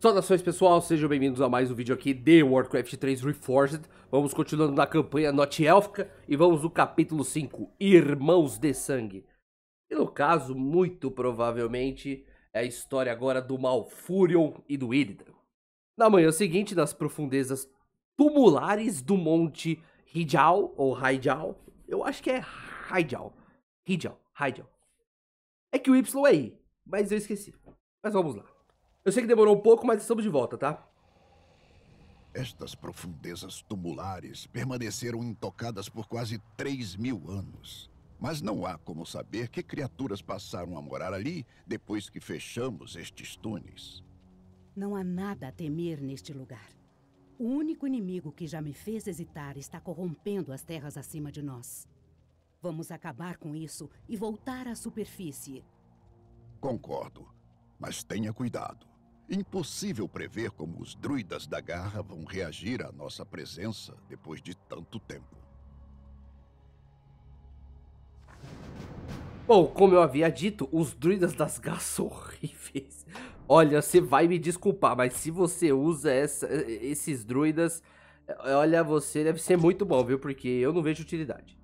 Saudações pessoal, sejam bem-vindos a mais um vídeo aqui de Warcraft 3 Reforged Vamos continuando na campanha Not Élfica e vamos no capítulo 5, Irmãos de Sangue E no caso, muito provavelmente, é a história agora do Malfurion e do Illidan Na manhã seguinte, nas profundezas tumulares do monte Hidal ou Haijau Eu acho que é Haijau, Hijau, Haijau É que o Y é I, mas eu esqueci Mas vamos lá eu sei que demorou um pouco, mas estamos de volta, tá? Estas profundezas tumulares permaneceram intocadas por quase 3 mil anos. Mas não há como saber que criaturas passaram a morar ali depois que fechamos estes túneis. Não há nada a temer neste lugar. O único inimigo que já me fez hesitar está corrompendo as terras acima de nós. Vamos acabar com isso e voltar à superfície. Concordo, mas tenha cuidado. Impossível prever como os druidas da garra vão reagir à nossa presença depois de tanto tempo. Bom, como eu havia dito, os druidas das garras são horríveis. Olha, você vai me desculpar, mas se você usa essa, esses druidas, olha, você deve ser muito bom, viu? Porque eu não vejo utilidade.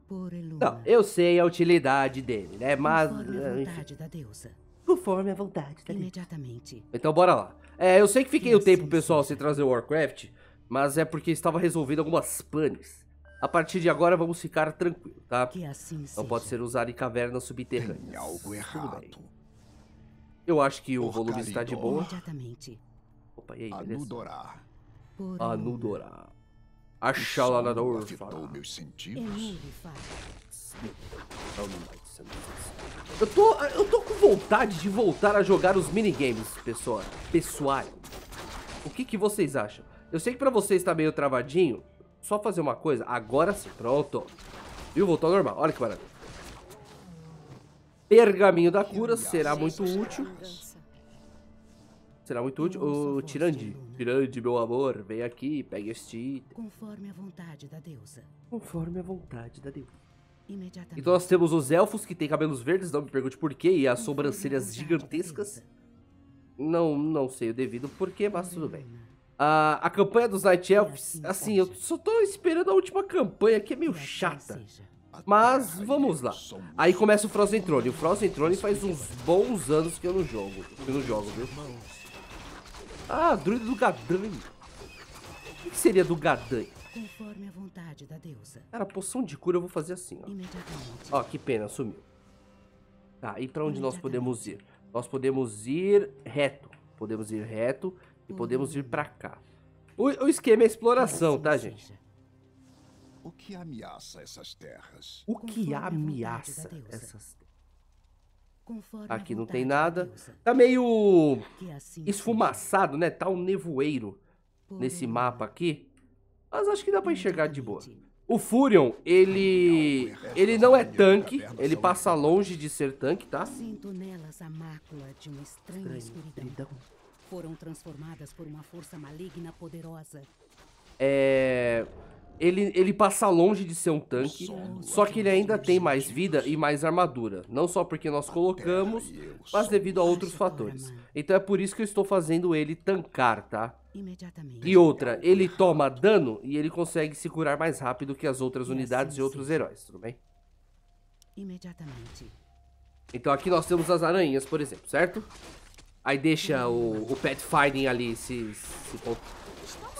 Não, eu sei a utilidade dele, né? Mas. Conforme a vontade da deusa. Conforme a vontade da Imediatamente. Então bora lá. É, eu sei que fiquei o tempo, é pessoal, sem trazer o Warcraft, mas é porque estava resolvendo algumas panes. A partir de agora vamos ficar tranquilo, tá? Assim Não pode ser usado em cavernas subterrâneas. Tem algo errado. Eu acho que o volume está de boa. Imediatamente. Opa, e aí, beleza? Anudorar. Anudorar. Achalanador. Afetou meus sentidos. Eu tô, eu tô com vontade de voltar a jogar os minigames, pessoal. Pessoal, o que, que vocês acham? Eu sei que pra vocês tá meio travadinho. Só fazer uma coisa. Agora sim, pronto. Viu? Voltou ao normal. Olha que maravilha. Pergaminho da cura será muito útil. Será muito útil. Ô, oh, Tirandi. Tirandi, meu amor, vem aqui, pega este item. Conforme a vontade da deusa. Conforme a vontade da deusa então nós temos os elfos que têm cabelos verdes, não me pergunte por quê, e as sobrancelhas gigantescas. Não, não sei o devido porquê, mas tudo bem. A, a campanha dos Night Elves, assim, eu só tô esperando a última campanha, que é meio chata. Mas vamos lá. Aí começa o Frozen Throne. O Frozen Throne faz uns bons anos que eu não jogo. Que eu não jogo, viu? Ah, druida do Gadan. O que seria do Gadan? Conforme a vontade da deusa. Cara, poção de cura eu vou fazer assim, ó. Ó, que pena, sumiu. Tá, e pra onde nós podemos ir? Nós podemos ir reto. Podemos ir reto e uhum. podemos ir pra cá. O, o esquema é exploração, tá, gente? O que ameaça essas terras? O que ameaça essas terras? Aqui não tem nada. Tá meio assim esfumaçado, né? Tá um nevoeiro nesse mapa aqui. Mas acho que dá pra enxergar de boa. O Furion, ele. Ele não é tanque, ele passa longe de ser tanque, tá? Sinto nelas a mácula de uma estranha escuridão. Foram transformadas por uma força maligna poderosa. É. Ele, ele passa longe de ser um tanque, só que ele ainda tem mais vida e mais armadura. Não só porque nós colocamos, mas devido a outros fatores. Então é por isso que eu estou fazendo ele tancar, tá? E outra, ele toma dano e ele consegue se curar mais rápido que as outras assim unidades e outros heróis, tudo bem? Então aqui nós temos as aranhas, por exemplo, certo? Aí deixa o, o Pet Fighting ali se, se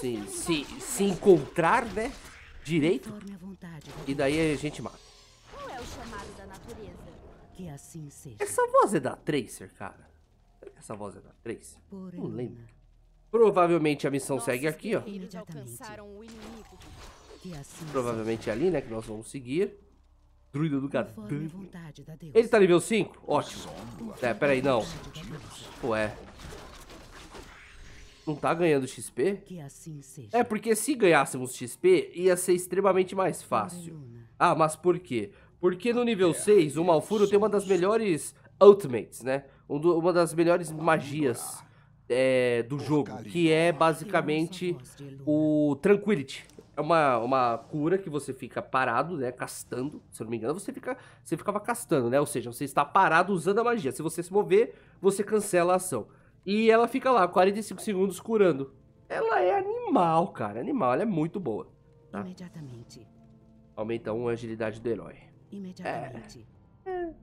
se, assim, se, se encontrar, né? Direito. E daí a gente mata. É assim essa voz é da Tracer, cara. Será que essa voz é da Tracer? Não lembro. Provavelmente a missão segue aqui, ó. Assim Provavelmente é ali, né, que nós vamos seguir. Druida do Gadan. Ele tá nível 5? Ótimo. É, peraí, não. Ué não tá ganhando XP? Que assim seja. É porque se ganhássemos XP, ia ser extremamente mais fácil. Ah, mas por quê? Porque no ah, nível 6, é, o é, Malfuro tem uma das melhores ultimates, né? uma das melhores ah, magias ah. é, do jogo, que é basicamente o Tranquility. É uma, uma cura que você fica parado, né? Castando. Se eu não me engano, você, fica, você ficava castando, né? Ou seja, você está parado usando a magia. Se você se mover, você cancela a ação. E ela fica lá 45 segundos curando. Ela é animal, cara. Animal, ela é muito boa. Tá? Imediatamente. Aumenta 1 a agilidade do herói. Imediatamente. É, é,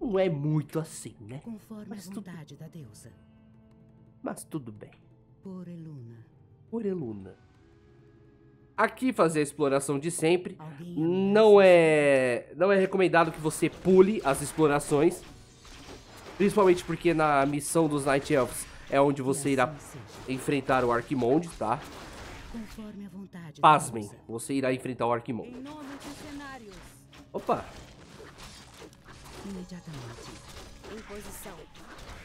não é muito assim, né? Conforme Mas a vontade tudo... da deusa. Mas tudo bem. Por Eluna. Por Eluna. Aqui fazer a exploração de sempre. não é, não é recomendado que você pule as explorações Principalmente porque na missão dos Night Elves é onde você irá enfrentar o Arquimonde, tá? Pasmem, você irá enfrentar o Arquimonde. Opa!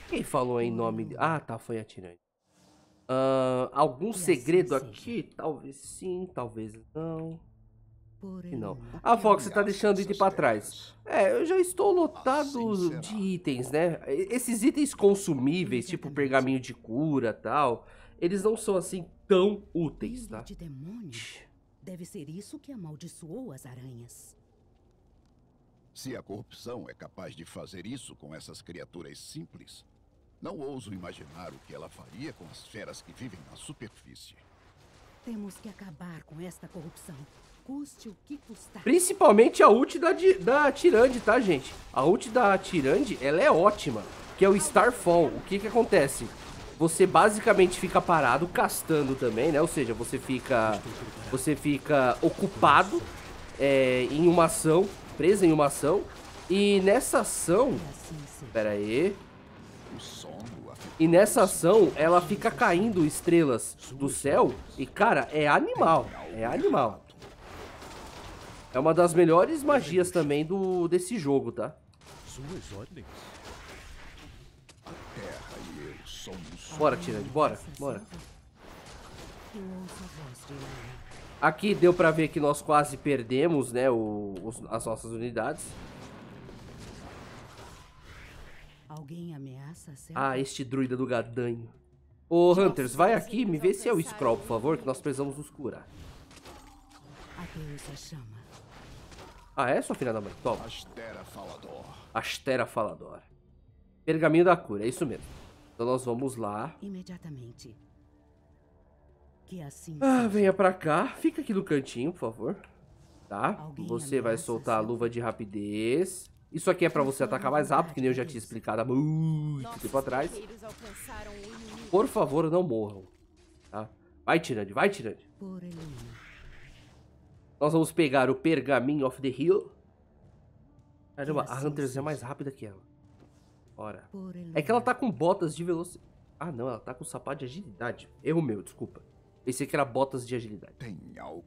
Quem falou em nome de... Ah, tá, foi atirante. Uh, algum assim segredo aqui? Talvez sim, talvez não. Não. Ah, Fox, você tá deixando item para trás. É, eu já estou lotado de itens, né? Esses itens consumíveis, tipo pergaminho de cura e tal, eles não são assim tão úteis, tá? De demônio. Deve ser isso que amaldiçoou as aranhas. Se a corrupção é capaz de fazer isso com essas criaturas simples, não ouso imaginar o que ela faria com as feras que vivem na superfície. Temos que acabar com esta corrupção. Custe o que custar. Principalmente a ult da, da Tirande, tá, gente? A ult da Tirande, ela é ótima, que é o Starfall. O que que acontece? Você basicamente fica parado, castando também, né? Ou seja, você fica, você fica ocupado é, em uma ação, preso em uma ação. E nessa ação... Pera aí... E nessa ação, ela fica caindo estrelas do céu. E, cara, é animal. É animal. É uma das melhores magias também do desse jogo, tá? Suas ordens. A terra e eu somos. Bora, Tirande, bora, bora. Aqui deu pra ver que nós quase perdemos, né, o, os, as nossas unidades. Ah, este druida do gadanho. Ô, Hunters, vai aqui me vê se é o Scroll, por favor, que nós precisamos nos curar. a chama. Ah, é, sua filha da mãe? Toma. Astera Falador. Astera Falador. Pergaminho da cura, é isso mesmo. Então nós vamos lá. Imediatamente. Que assim ah, seja. venha pra cá. Fica aqui no cantinho, por favor. Tá? Alguém você vai soltar a luva de rapidez. Isso aqui é pra você é atacar mais rápido, que nem eu já tinha explicado há muito tempo atrás. Por favor, não morram. Tá? Vai, Tirande, vai, Tirande. Por ele. Nós vamos pegar o pergaminho of the Hill. Caramba, a Hunters é mais rápida que ela. Ora. É que ela tá com botas de velocidade. Ah, não, ela tá com sapato de agilidade. Erro meu, desculpa. Pensei que era botas de agilidade.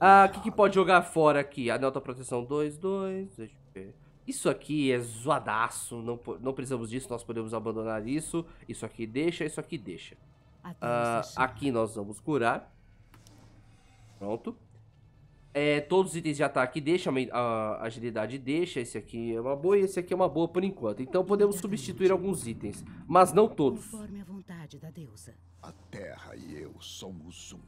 ah, o que, que, pode jogar fora aqui? Anel da proteção 2, 2. Deixa eu ver. Isso aqui é zoadaço. Não, não precisamos disso, nós podemos abandonar isso. Isso aqui deixa, isso aqui deixa. Ah, aqui nós vamos curar. Pronto. É, todos os itens de ataque deixam a agilidade deixa, esse aqui é uma boa e esse aqui é uma boa por enquanto. Então podemos substituir alguns itens, mas não todos. Conforme a vontade da deusa. A terra e eu somos um.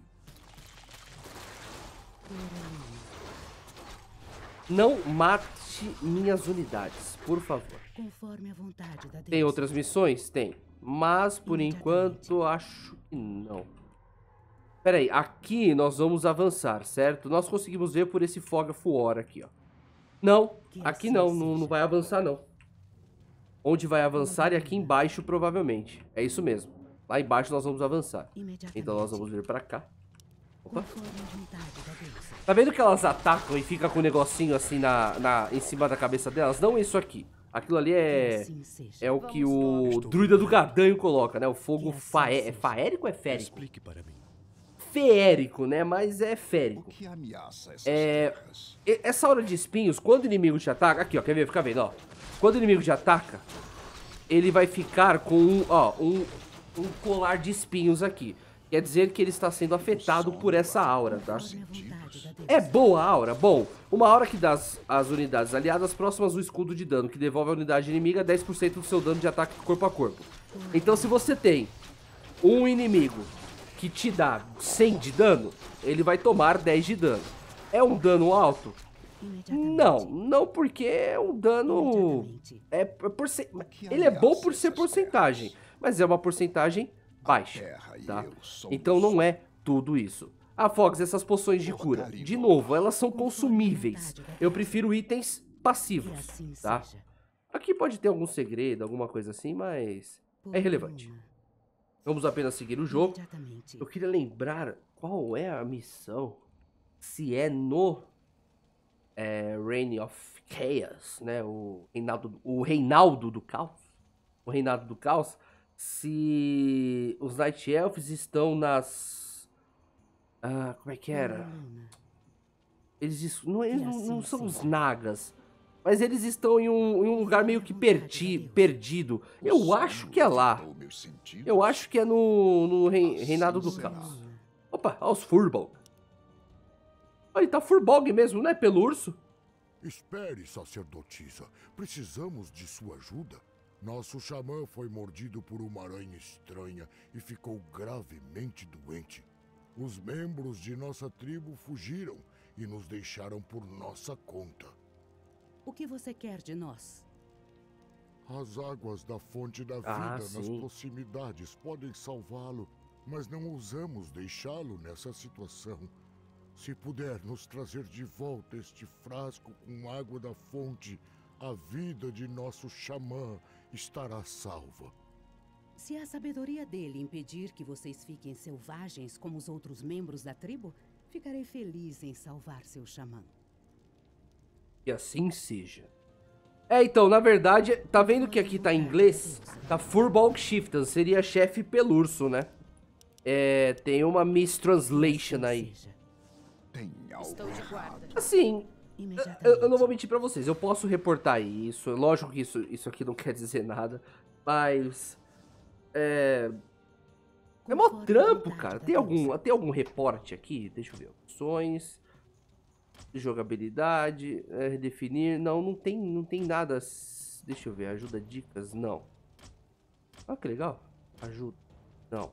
Não mate minhas unidades, por favor. Tem outras missões? Tem. Mas por enquanto acho que não. Peraí, aqui nós vamos avançar, certo? Nós conseguimos ver por esse fotógrafo hora aqui, ó. Não, aqui não, não, não é vai avançar não. Onde vai avançar é aqui embaixo, provavelmente. É isso mesmo. Lá embaixo nós vamos avançar. Então nós vamos vir pra cá. Opa. Tá vendo que elas atacam e fica com um negocinho assim na, na, em cima da cabeça delas? Não isso aqui. Aquilo ali é assim é o que o druida do gadanho coloca, né? O fogo assim faé, é faérico ou é férico? Explique para mim feérico, né? Mas é férico. O que ameaça essas é, essa aura de espinhos, quando o inimigo te ataca... Aqui, ó, quer ver? Fica vendo, ó. Quando o inimigo te ataca, ele vai ficar com um, ó, um, um colar de espinhos aqui. Quer dizer que ele está sendo afetado por essa aura, tá? É, é boa a aura? Bom, uma aura que dá as unidades aliadas próximas ao escudo de dano, que devolve à unidade inimiga 10% do seu dano de ataque corpo a corpo. Então se você tem um inimigo que te dá 100 de dano, ele vai tomar 10 de dano. É um dano alto? Não, não porque é um dano... É por ser... Ele é bom por ser porcentagem, mas é uma porcentagem baixa, tá? Então não é tudo isso. A Fox, essas poções de cura, de novo, elas são consumíveis. Né? Eu prefiro itens passivos, assim tá? Aqui pode ter algum segredo, alguma coisa assim, mas é irrelevante. Vamos apenas seguir o jogo. Eu queria lembrar qual é a missão. Se é no é, Reign of Chaos, né? O Reinaldo, o reinaldo do caos. O Reinaldo do caos. Se os Night Elves estão nas... Ah, como é que era? Eles, não, eles não, não assim são os Nagas mas eles estão em um, em um lugar meio que perdi, perdido. Eu acho que é lá. Eu acho que é no, no rei, assim Reinado do Caos. Opa, olha os Furbolg. Ele tá Furbolg mesmo, né? Pelo urso. Espere, sacerdotisa. Precisamos de sua ajuda. Nosso xamã foi mordido por uma aranha estranha e ficou gravemente doente. Os membros de nossa tribo fugiram e nos deixaram por nossa conta. O que você quer de nós? As águas da fonte da ah, vida ah, nas proximidades podem salvá-lo, mas não ousamos deixá-lo nessa situação. Se puder nos trazer de volta este frasco com água da fonte, a vida de nosso xamã estará salva. Se a sabedoria dele impedir que vocês fiquem selvagens como os outros membros da tribo, ficarei feliz em salvar seu xamã. Que assim seja. É, então, na verdade, tá vendo que aqui tá em inglês? Tá Furball shifters, então seria chefe pelurso, né? É, tem uma mistranslation aí. Assim, eu, eu, não vou mentir pra vocês, eu posso reportar isso, lógico que isso, isso aqui não quer dizer nada, mas... É... É mó trampo, cara. Tem algum, tem algum reporte aqui? Deixa eu ver. Opções jogabilidade, é, definir, não, não tem, não tem nada, deixa eu ver, ajuda dicas, não. Ah, que legal, ajuda, não.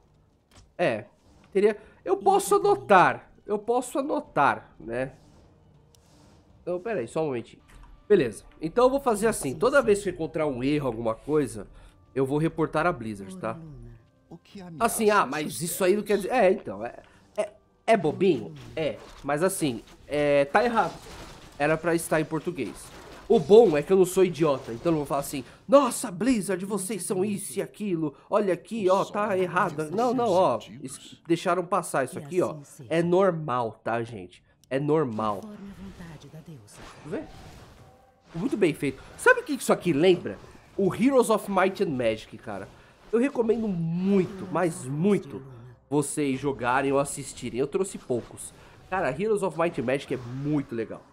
É, teria, eu posso anotar, eu posso anotar, né? Então, peraí, só um momentinho. Beleza, então eu vou fazer assim, toda vez que eu encontrar um erro, alguma coisa, eu vou reportar a Blizzard, tá? É assim, ah, mas isso aí não quer dizer... É, então, é... É bobinho? É. Mas assim, é, tá errado. Era pra estar em português. O bom é que eu não sou idiota, então eu não vou falar assim, nossa, Blizzard, vocês são isso e aquilo, olha aqui, ó, tá é errada. Não, não, ó, deixaram passar isso aqui, ó. Assim é normal, tá, gente? É normal. Muito bem feito. Sabe o que isso aqui lembra? O Heroes of Might and Magic, cara. Eu recomendo muito, mas muito, vocês jogarem ou assistirem. Eu trouxe poucos. Cara, Heroes of Might and Magic é muito legal.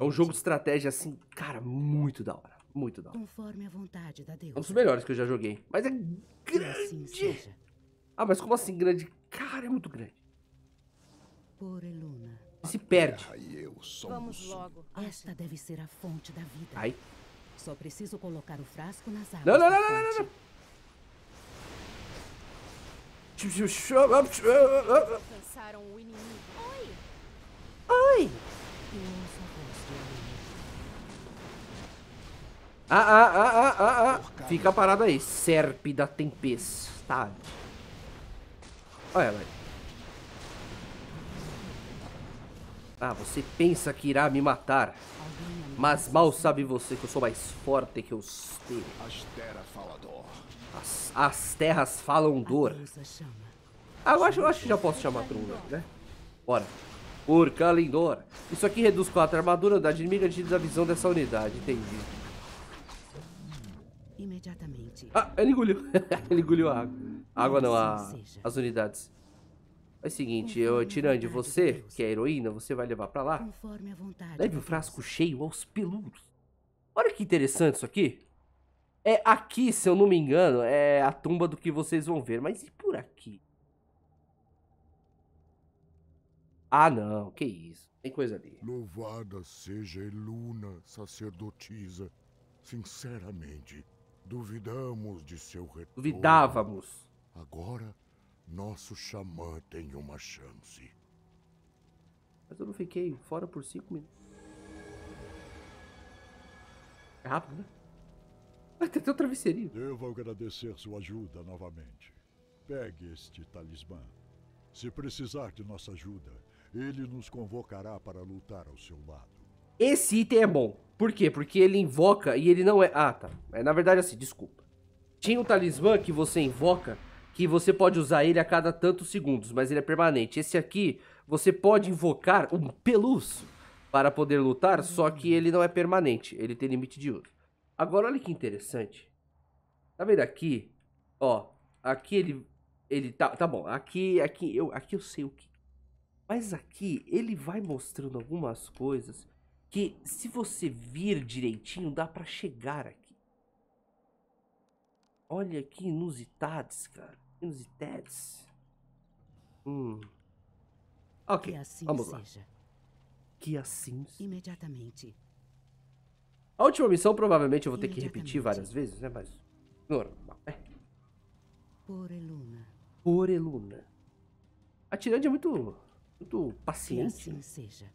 É um jogo de estratégia, assim, cara, muito da hora. Muito da hora. É um dos melhores que eu já joguei. Mas é grande! Assim ah, mas como assim grande? Cara, é muito grande. Se perde. Vamos logo. Esta deve ser a fonte da vida. Ai. Só preciso colocar o frasco nas águas. Não, não, não, não, não, não. Alcançaram o inimigo. Oi! Oi! Ah, ah, ah, ah, ah, ah, ah. Fica parado aí, serpe da tempestade. Olha ela aí. Ah, você pensa que irá me matar. Mas mal sabe você que eu sou mais forte que os Astera falador. As, as terras falam dor. Ah, eu acho, eu acho que já posso chamar Truna, né? Bora. Por Kalindor. Isso aqui reduz 4 armaduras armadura da inimiga da visão dessa unidade. Entendi. Imediatamente. Ah, ele engoliu. ele engoliu a água. A água não, a, as unidades. É o seguinte, eu, Tirande, você, que é heroína, você vai levar pra lá. Leve o frasco cheio aos peludos. Olha que interessante isso aqui. É aqui, se eu não me engano, é a tumba do que vocês vão ver. Mas e por aqui? Ah, não, que isso. Tem coisa ali. Louvada seja Eluna, sacerdotisa. Sinceramente, duvidamos de seu retorno. Duvidávamos. Agora, nosso xamã tem uma chance. Mas eu não fiquei fora por cinco minutos. É rápido, né? até o travesseirinho. Devo agradecer sua ajuda novamente. Pegue este talismã. Se precisar de nossa ajuda, ele nos convocará para lutar ao seu lado. Esse item é bom. Por quê? Porque ele invoca e ele não é... Ah, tá. É, na verdade, assim, desculpa. Tinha um talismã que você invoca, que você pode usar ele a cada tantos segundos, mas ele é permanente. Esse aqui, você pode invocar um pelúcio para poder lutar, só que ele não é permanente. Ele tem limite de uso. Agora olha que interessante. Tá vendo aqui? Ó, aqui ele ele tá, tá bom. Aqui, aqui eu, aqui eu sei o que. Mas aqui ele vai mostrando algumas coisas que se você vir direitinho dá para chegar aqui. Olha que inusitados cara. inusitados Hum. OK. Assim vamos lá. Seja. Que assim imediatamente a última missão provavelmente eu vou ter que repetir várias vezes, né? Mas normal, né? Poreluna. Poreluna. A tirande é muito, muito paciente. Assim seja.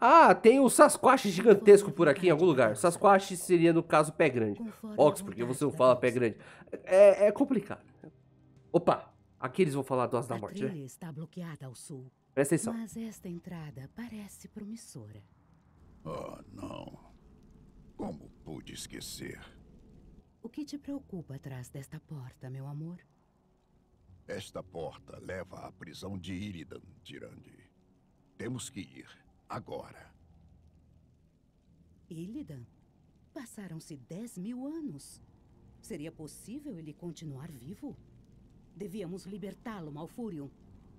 Ah, tem o um Sasquatch gigantesco por aqui em algum lugar. Sasquatch seria, no caso, pé grande. Ox, porque você não fala pé grande. É, é complicado. Opa, aqui eles vão falar do As da Morte, né? Presta atenção. Mas esta entrada parece promissora. Oh, não. Como pude esquecer? O que te preocupa atrás desta porta, meu amor? Esta porta leva à prisão de Iridan, Tirande. Temos que ir. Agora. Illidan? Passaram-se 10 mil anos. Seria possível ele continuar vivo? Devíamos libertá-lo, Malfurion.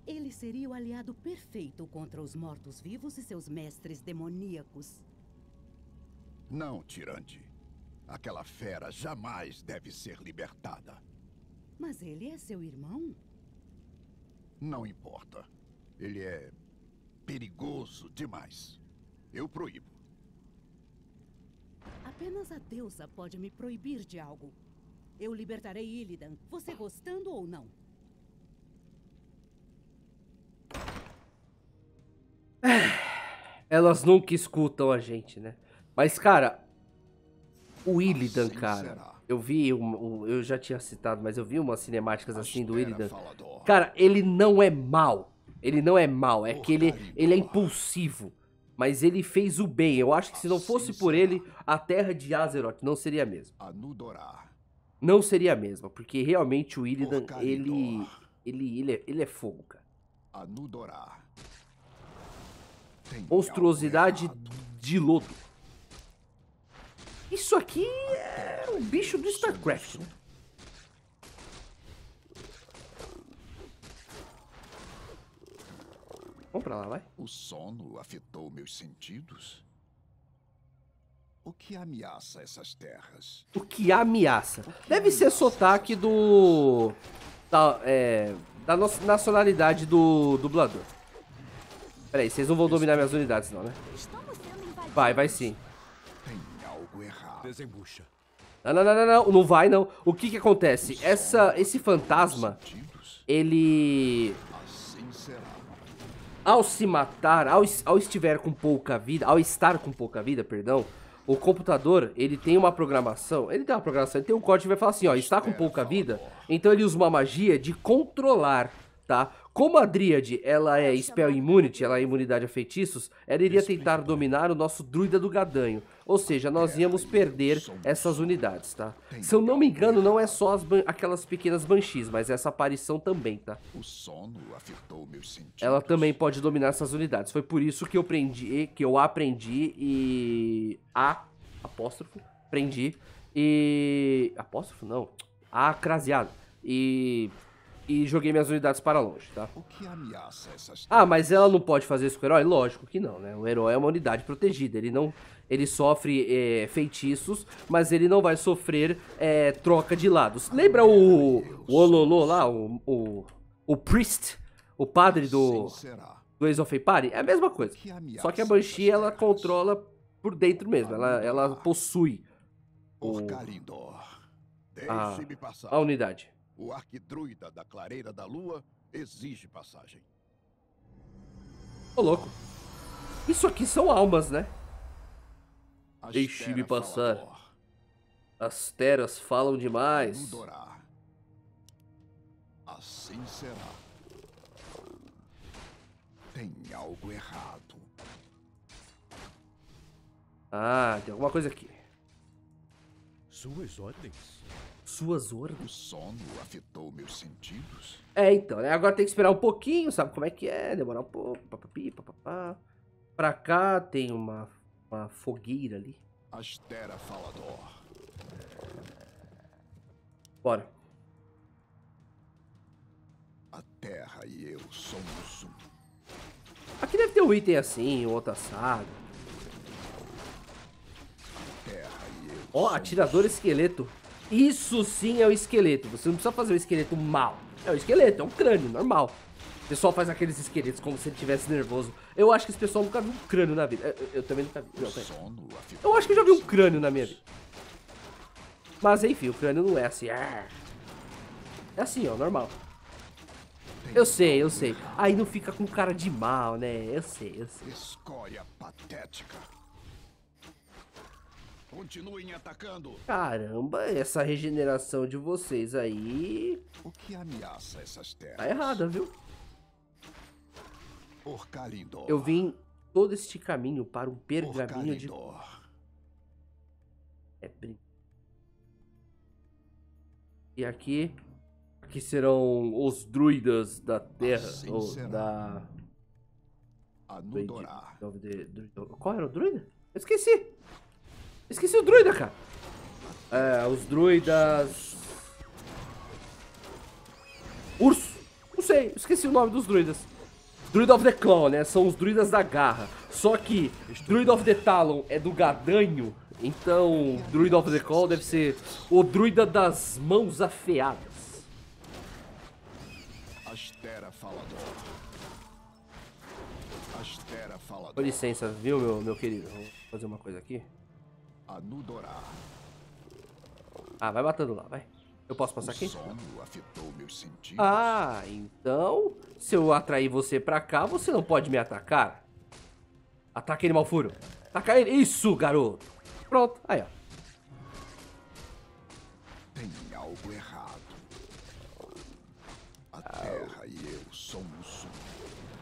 Ele seria o aliado perfeito contra os mortos-vivos e seus mestres demoníacos. Não, Tirante. Aquela fera jamais deve ser libertada. Mas ele é seu irmão? Não importa. Ele é perigoso demais. Eu proíbo. Apenas a deusa pode me proibir de algo. Eu libertarei Illidan, você gostando ou não. Ah, elas nunca escutam a gente, né? Mas, cara, o Illidan, cara. Eu vi, um, um, eu já tinha citado, mas eu vi umas cinemáticas assim do Illidan. Cara, ele não é mal. Ele não é mal, é que ele, ele é impulsivo. Mas ele fez o bem. Eu acho que se não assim fosse por ele, a terra de Azeroth não seria a mesma. Não seria a mesma, porque realmente o Illidan, ele, ele, ele, é, ele é fogo, cara. Monstruosidade de lodo. Isso aqui é um bicho do StarCraft, né? Vamos pra lá, vai. O sono afetou meus sentidos? O que ameaça essas terras? O que ameaça? Deve ser sotaque do... Da, é, da nacionalidade do dublador. Peraí, vocês não vão dominar minhas unidades não, né? Vai, vai sim. Desembucha. Não, não, não, não, não, não vai não. O que que acontece? Essa, esse fantasma, ele... Assim ao se matar, ao, ao estiver com pouca vida, ao estar com pouca vida, perdão, o computador, ele tem uma programação, ele tem uma programação, ele tem um código que vai falar assim, ó, está com pouca vida, então ele usa uma magia de controlar tá? Como a Dríade, ela é Spell Immunity, ela é imunidade a feitiços, ela iria tentar dominar o nosso Druida do Gadanho. Ou seja, nós íamos perder essas unidades, tá? Se eu não me engano, não é só aquelas pequenas Banshees, mas essa aparição também, tá? Ela também pode dominar essas unidades. Foi por isso que eu aprendi que eu aprendi e... A, apóstrofo, aprendi e... Apóstrofo? Não. A, craseado. E e joguei minhas unidades para longe, tá? Ah, mas ela não pode fazer isso com o herói? Lógico que não, né? O herói é uma unidade protegida, ele não... Ele sofre é, feitiços, mas ele não vai sofrer é, troca de lados. Lembra o, o Ololô lá, o, o, o Priest, o padre do, do Ace of Empire? É a mesma coisa, só que a Banshee ela controla por dentro mesmo, ela, ela possui o, a, ah, a unidade o arquidruida da clareira da lua exige passagem. Ô, louco. Isso aqui são almas, né? Deixe-me passar. As teras falam demais. Assim será. Tem algo errado. Ah, tem alguma coisa aqui. Suas ordens? Suas orgas? O sono afetou meus sentidos? É, então, né? Agora tem que esperar um pouquinho, sabe como é que é? Demorar um pouco, papapi, papapá. Pra cá tem uma, uma fogueira ali. Astera Falador. Bora. A Terra e eu somos um. Aqui deve ter um item assim, outra saga. Ó, oh, atirador esqueleto. Isso sim é o esqueleto. Você não precisa fazer o esqueleto mal. É o esqueleto, é um crânio, normal. O pessoal faz aqueles esqueletos como se ele estivesse nervoso. Eu acho que esse pessoal nunca viu um crânio na vida. Eu, eu também nunca vi. Não, eu acho que eu já vi um crânio na minha vida. Mas enfim, o crânio não é assim. É assim, ó, normal. Eu sei, eu sei. Aí não fica com cara de mal, né? Eu sei, eu sei. Escória patética. Continuem atacando. Caramba, essa regeneração de vocês aí. O que ameaça essas terras? Tá errada, viu? Por Kalindor. Eu vim todo este caminho para um pergaminho de. É brinco. E aqui. Aqui serão os druidas da terra. Assim ou será. da. Anudorá. Qual era o druida? Eu esqueci! Esqueci o druida, cara. É, os druidas... Urso. Não sei, esqueci o nome dos druidas. Druid of the Claw, né? São os druidas da garra. Só que Druid of the Talon é do gadanho. Então, Druid of the Claw deve ser o druida das mãos afeadas. Astera falador. Com licença, viu, meu, meu querido? Vou fazer uma coisa aqui. Ah, vai matando lá, vai. Eu posso passar aqui? Ah, então... Se eu atrair você pra cá, você não pode me atacar. Ataca ele, Malfuro. Ataca ele. Isso, garoto. Pronto. Aí, ó. Tem algo errado. A ah. Terra e eu somos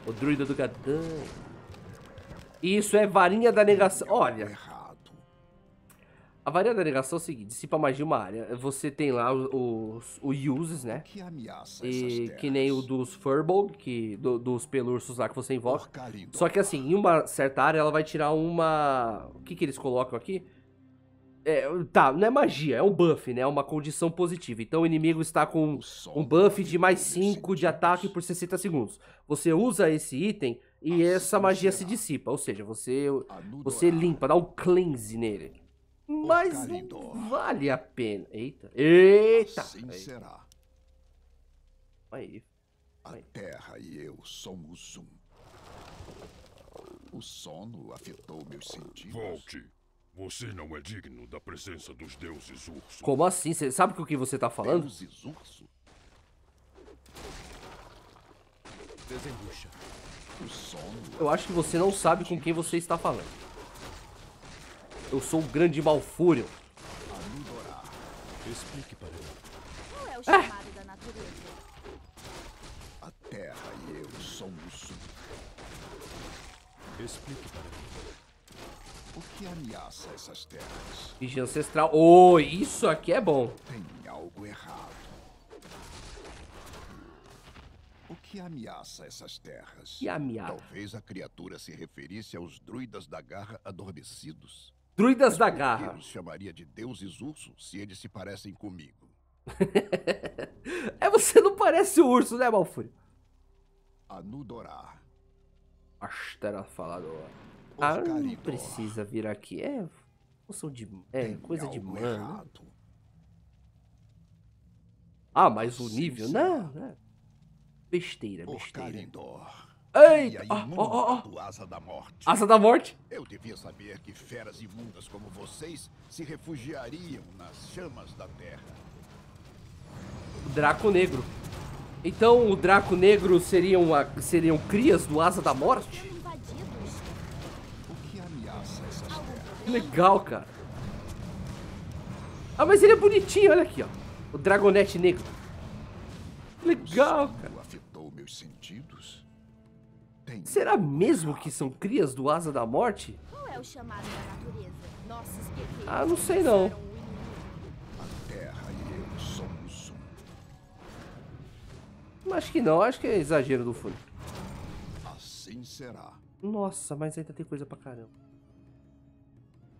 um. O druida do Gadan. Isso é varinha da negação. Olha. A varia da negação é o seguinte: dissipa mais de uma área. Você tem lá os, os uses, né? Que ameaça E que nem o dos Furball, que, do, dos pelursos lá que você invoca. Só que assim, em uma certa área ela vai tirar uma. O que, que eles colocam aqui? É, tá, não é magia, é um buff, né? É uma condição positiva. Então o inimigo está com um buff de mais 5 de ataque por 60 segundos. Você usa esse item e essa magia se dissipa. Ou seja, você, você limpa, dá um cleanse nele. Mas não vale a pena. Eita. Eita! Assim Eita. será. Aí. A terra e eu somos um. O sono afetou meus sentidos. Volte. Você não é digno da presença dos deuses urso. Como assim? Você sabe o que você tá falando? Deuses urso? Desembucha. O sono. Eu acho que você não sabe com quem você está falando. Eu sou um grande Malfurion. Explique para Qual é o ah! chamado ah. da natureza? A Terra e eu somos um. Explique para mim. O que ameaça essas terras? Vigia ancestral. Oh, isso aqui é bom. Tem algo errado. O que ameaça essas terras? Que ameaça? Talvez a criatura se referisse aos druidas da garra adormecidos. Druidas da Garra. Eu os chamaria de deuses urso se eles se parecem comigo? é você não parece o urso, né, Malfurio? Anudorar. Astera falador. Ah, não precisa vir aqui. É, função de, é Tem coisa de mano. Né? Errado. Ah, mas o nível. Não, né? Besteira, besteira. Orcarindor. Ei, oh, oh, oh. Asa da morte. Asa da morte? Eu devia saber que feras imundas como vocês se refugiariam nas chamas da terra. Draco Negro. Então o Draco Negro seriam, a, seriam crias do Asa da Morte? Legal, cara. Ah, mas ele é bonitinho, olha aqui, ó. O Dragonete Negro. Legal, cara. Será mesmo que são crias do Asa da Morte? Qual é o chamado da natureza? Nossos ah, não sei não. A terra e eu somos um. Acho que não, acho que é exagero do fundo. Assim será. Nossa, mas ainda tem coisa pra caramba.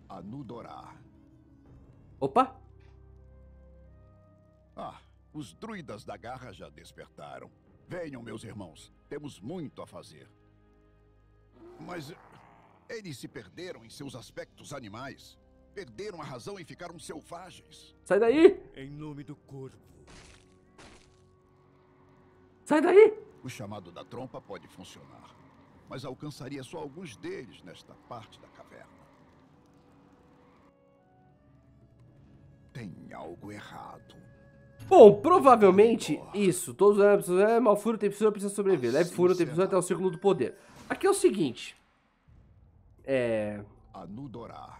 Anudorar. Opa! Ah, os druidas da garra já despertaram. Venham, meus irmãos, temos muito a fazer. Mas eh, eles se perderam em seus aspectos animais. Perderam a razão e ficaram selvagens. Sai daí! Em nome do corvo. Sai daí! O chamado da trompa pode funcionar, mas alcançaria só alguns deles nesta parte da caverna. Tem algo errado. Bom, provavelmente isso. Todos os é, mal furo tem pessoa precisa sobreviver. Leve assim furo tem pessoa até o círculo do poder. Aqui é o seguinte. É. Anudorá.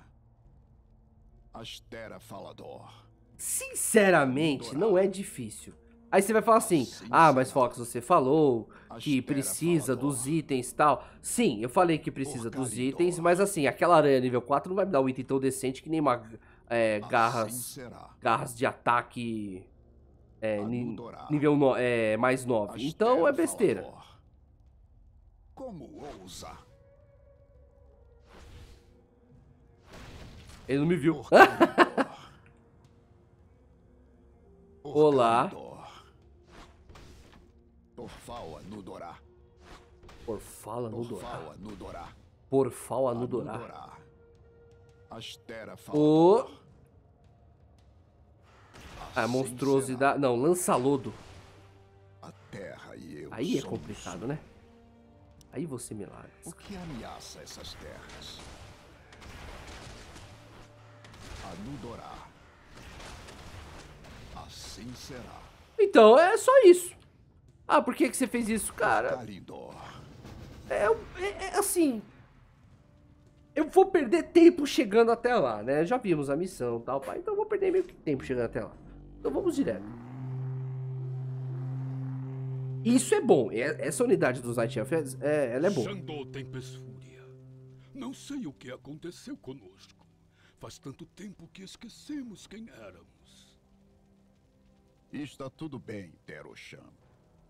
Astera Falador. Sinceramente, não é difícil. Aí você vai falar assim: Ah, mas Fox, você falou que precisa dos itens e tal. Sim, eu falei que precisa dos itens, mas assim, aquela aranha nível 4 não vai me dar um item tão decente que nem uma. É, assim garras. Garras de ataque. É, nível no, é, mais 9. Então é besteira. Como ousa? Ele não me viu. Olá. Porfala Dorá. Porfala Nudorá. Porfala Dorá. Astera O... Ah, assim monstruosidade... Não, lança-lodo. Aí é complicado, né? Aí você me larga. O que ameaça essas terras? Anudorá. Assim será. Então é só isso. Ah, por que, que você fez isso, cara? É, é, é, assim. Eu vou perder tempo chegando até lá, né? Já vimos a missão e tal, pá. Então eu vou perder meio que tempo chegando até lá. Então vamos direto. Isso é bom. É, essa unidade dos Night é, ela é boa. Xandô Tempest Fúria. Não sei o que aconteceu conosco. Faz tanto tempo que esquecemos quem éramos. Está tudo bem, Teroshan.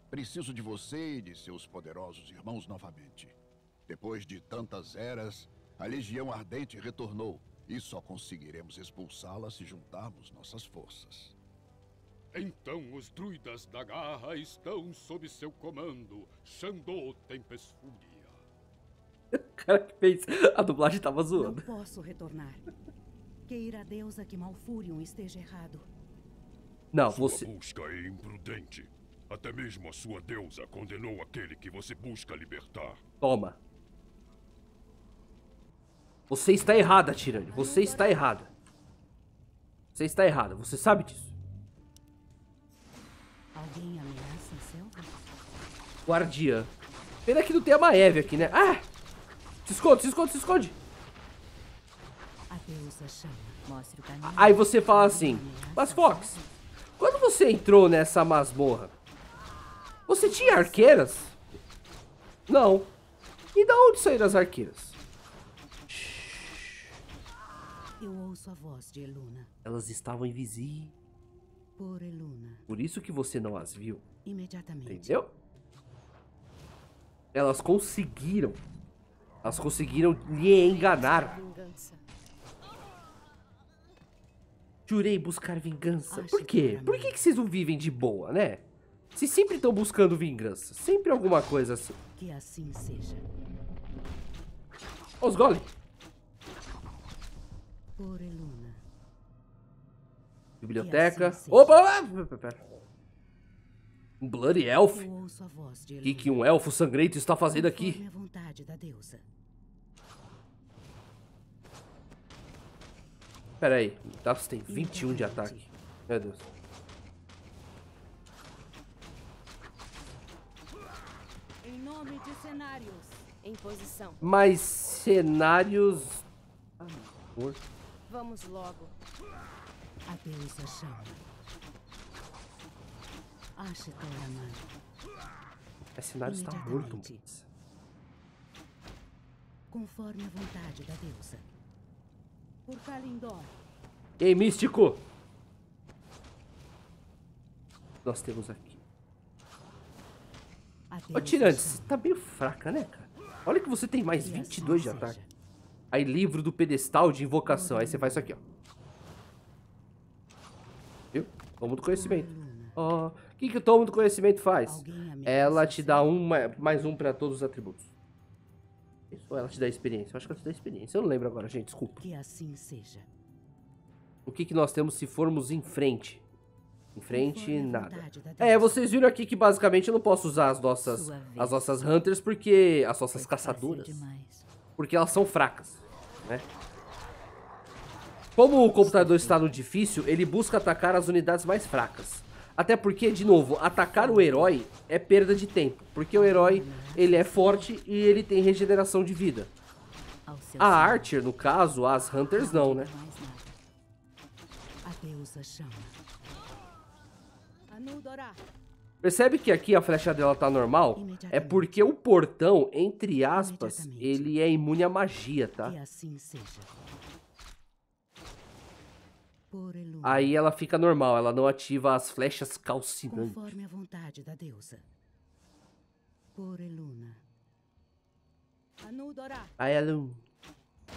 Preciso de você e de seus poderosos irmãos novamente. Depois de tantas eras, a Legião Ardente retornou. E só conseguiremos expulsá-la se juntarmos nossas forças. Então os druidas da garra estão sob seu comando. Xandô Tempestfúria. O cara que fez a dublagem tava zoando. Não posso retornar. Queira a deusa que Malfurion esteja errado. Não, sua você. busca é imprudente. Até mesmo a sua deusa condenou aquele que você busca libertar. Toma. Você está errada, Tirani. Você está errada. Você está errada. Você sabe disso. Alguém ameaça seu? Guardiã. Pena que não tem a Eve aqui, né? Ah! Se esconde, se esconde, se esconde. Aí você fala assim, mas Fox, quando você entrou nessa masmorra, você tinha arqueiras? Não. E da onde saíram as arqueiras? Elas estavam invisíveis. Por isso que você não as viu. Imediatamente. Entendeu? Elas conseguiram. Elas conseguiram lhe enganar. Jurei buscar vingança. Por quê? Por que, que vocês não vivem de boa, né? Se sempre estão buscando vingança. Sempre alguma coisa assim. Que assim seja. Os golem. Biblioteca. Assim Opa! Um Bloody Elf? O que, que um elfo sangrento está fazendo aqui? Pera aí, o Daphne tem 21 de ataque. Meu Deus. Mas cenários. Ah, Vamos logo a chave. Ache toda a mão. Esse cenário está morto, mas... Conforme a vontade da deusa. Por Kalindor. Ei, místico! Nós temos aqui. Ô, Tirante, você tá meio fraca, né, cara? Olha que você tem mais 22 de ataque. Aí, livro do pedestal de invocação. Aí você faz isso aqui, ó. Tomo do conhecimento. O oh, que, que o tomo do conhecimento faz? É ela te dá um, mais um para todos os atributos. Ou ela te dá experiência? Eu acho que ela te dá experiência. Eu não lembro agora, gente. Desculpa. Que assim seja. O que, que nós temos se formos em frente? Em frente, nada. É, vocês viram aqui que basicamente eu não posso usar as nossas, as nossas Hunters porque... As nossas caçadoras. Porque elas são fracas, né? Como o computador está no difícil, ele busca atacar as unidades mais fracas. Até porque, de novo, atacar o herói é perda de tempo. Porque o herói, ele é forte e ele tem regeneração de vida. A Archer, no caso, as Hunters não, né? Percebe que aqui a flecha dela tá normal? É porque o portão, entre aspas, ele é imune à magia, tá? E assim seja. Aí ela fica normal, ela não ativa as flechas calcinantes. Conforme a vontade da deusa. Poreluna. Anudora. Aí Elu. É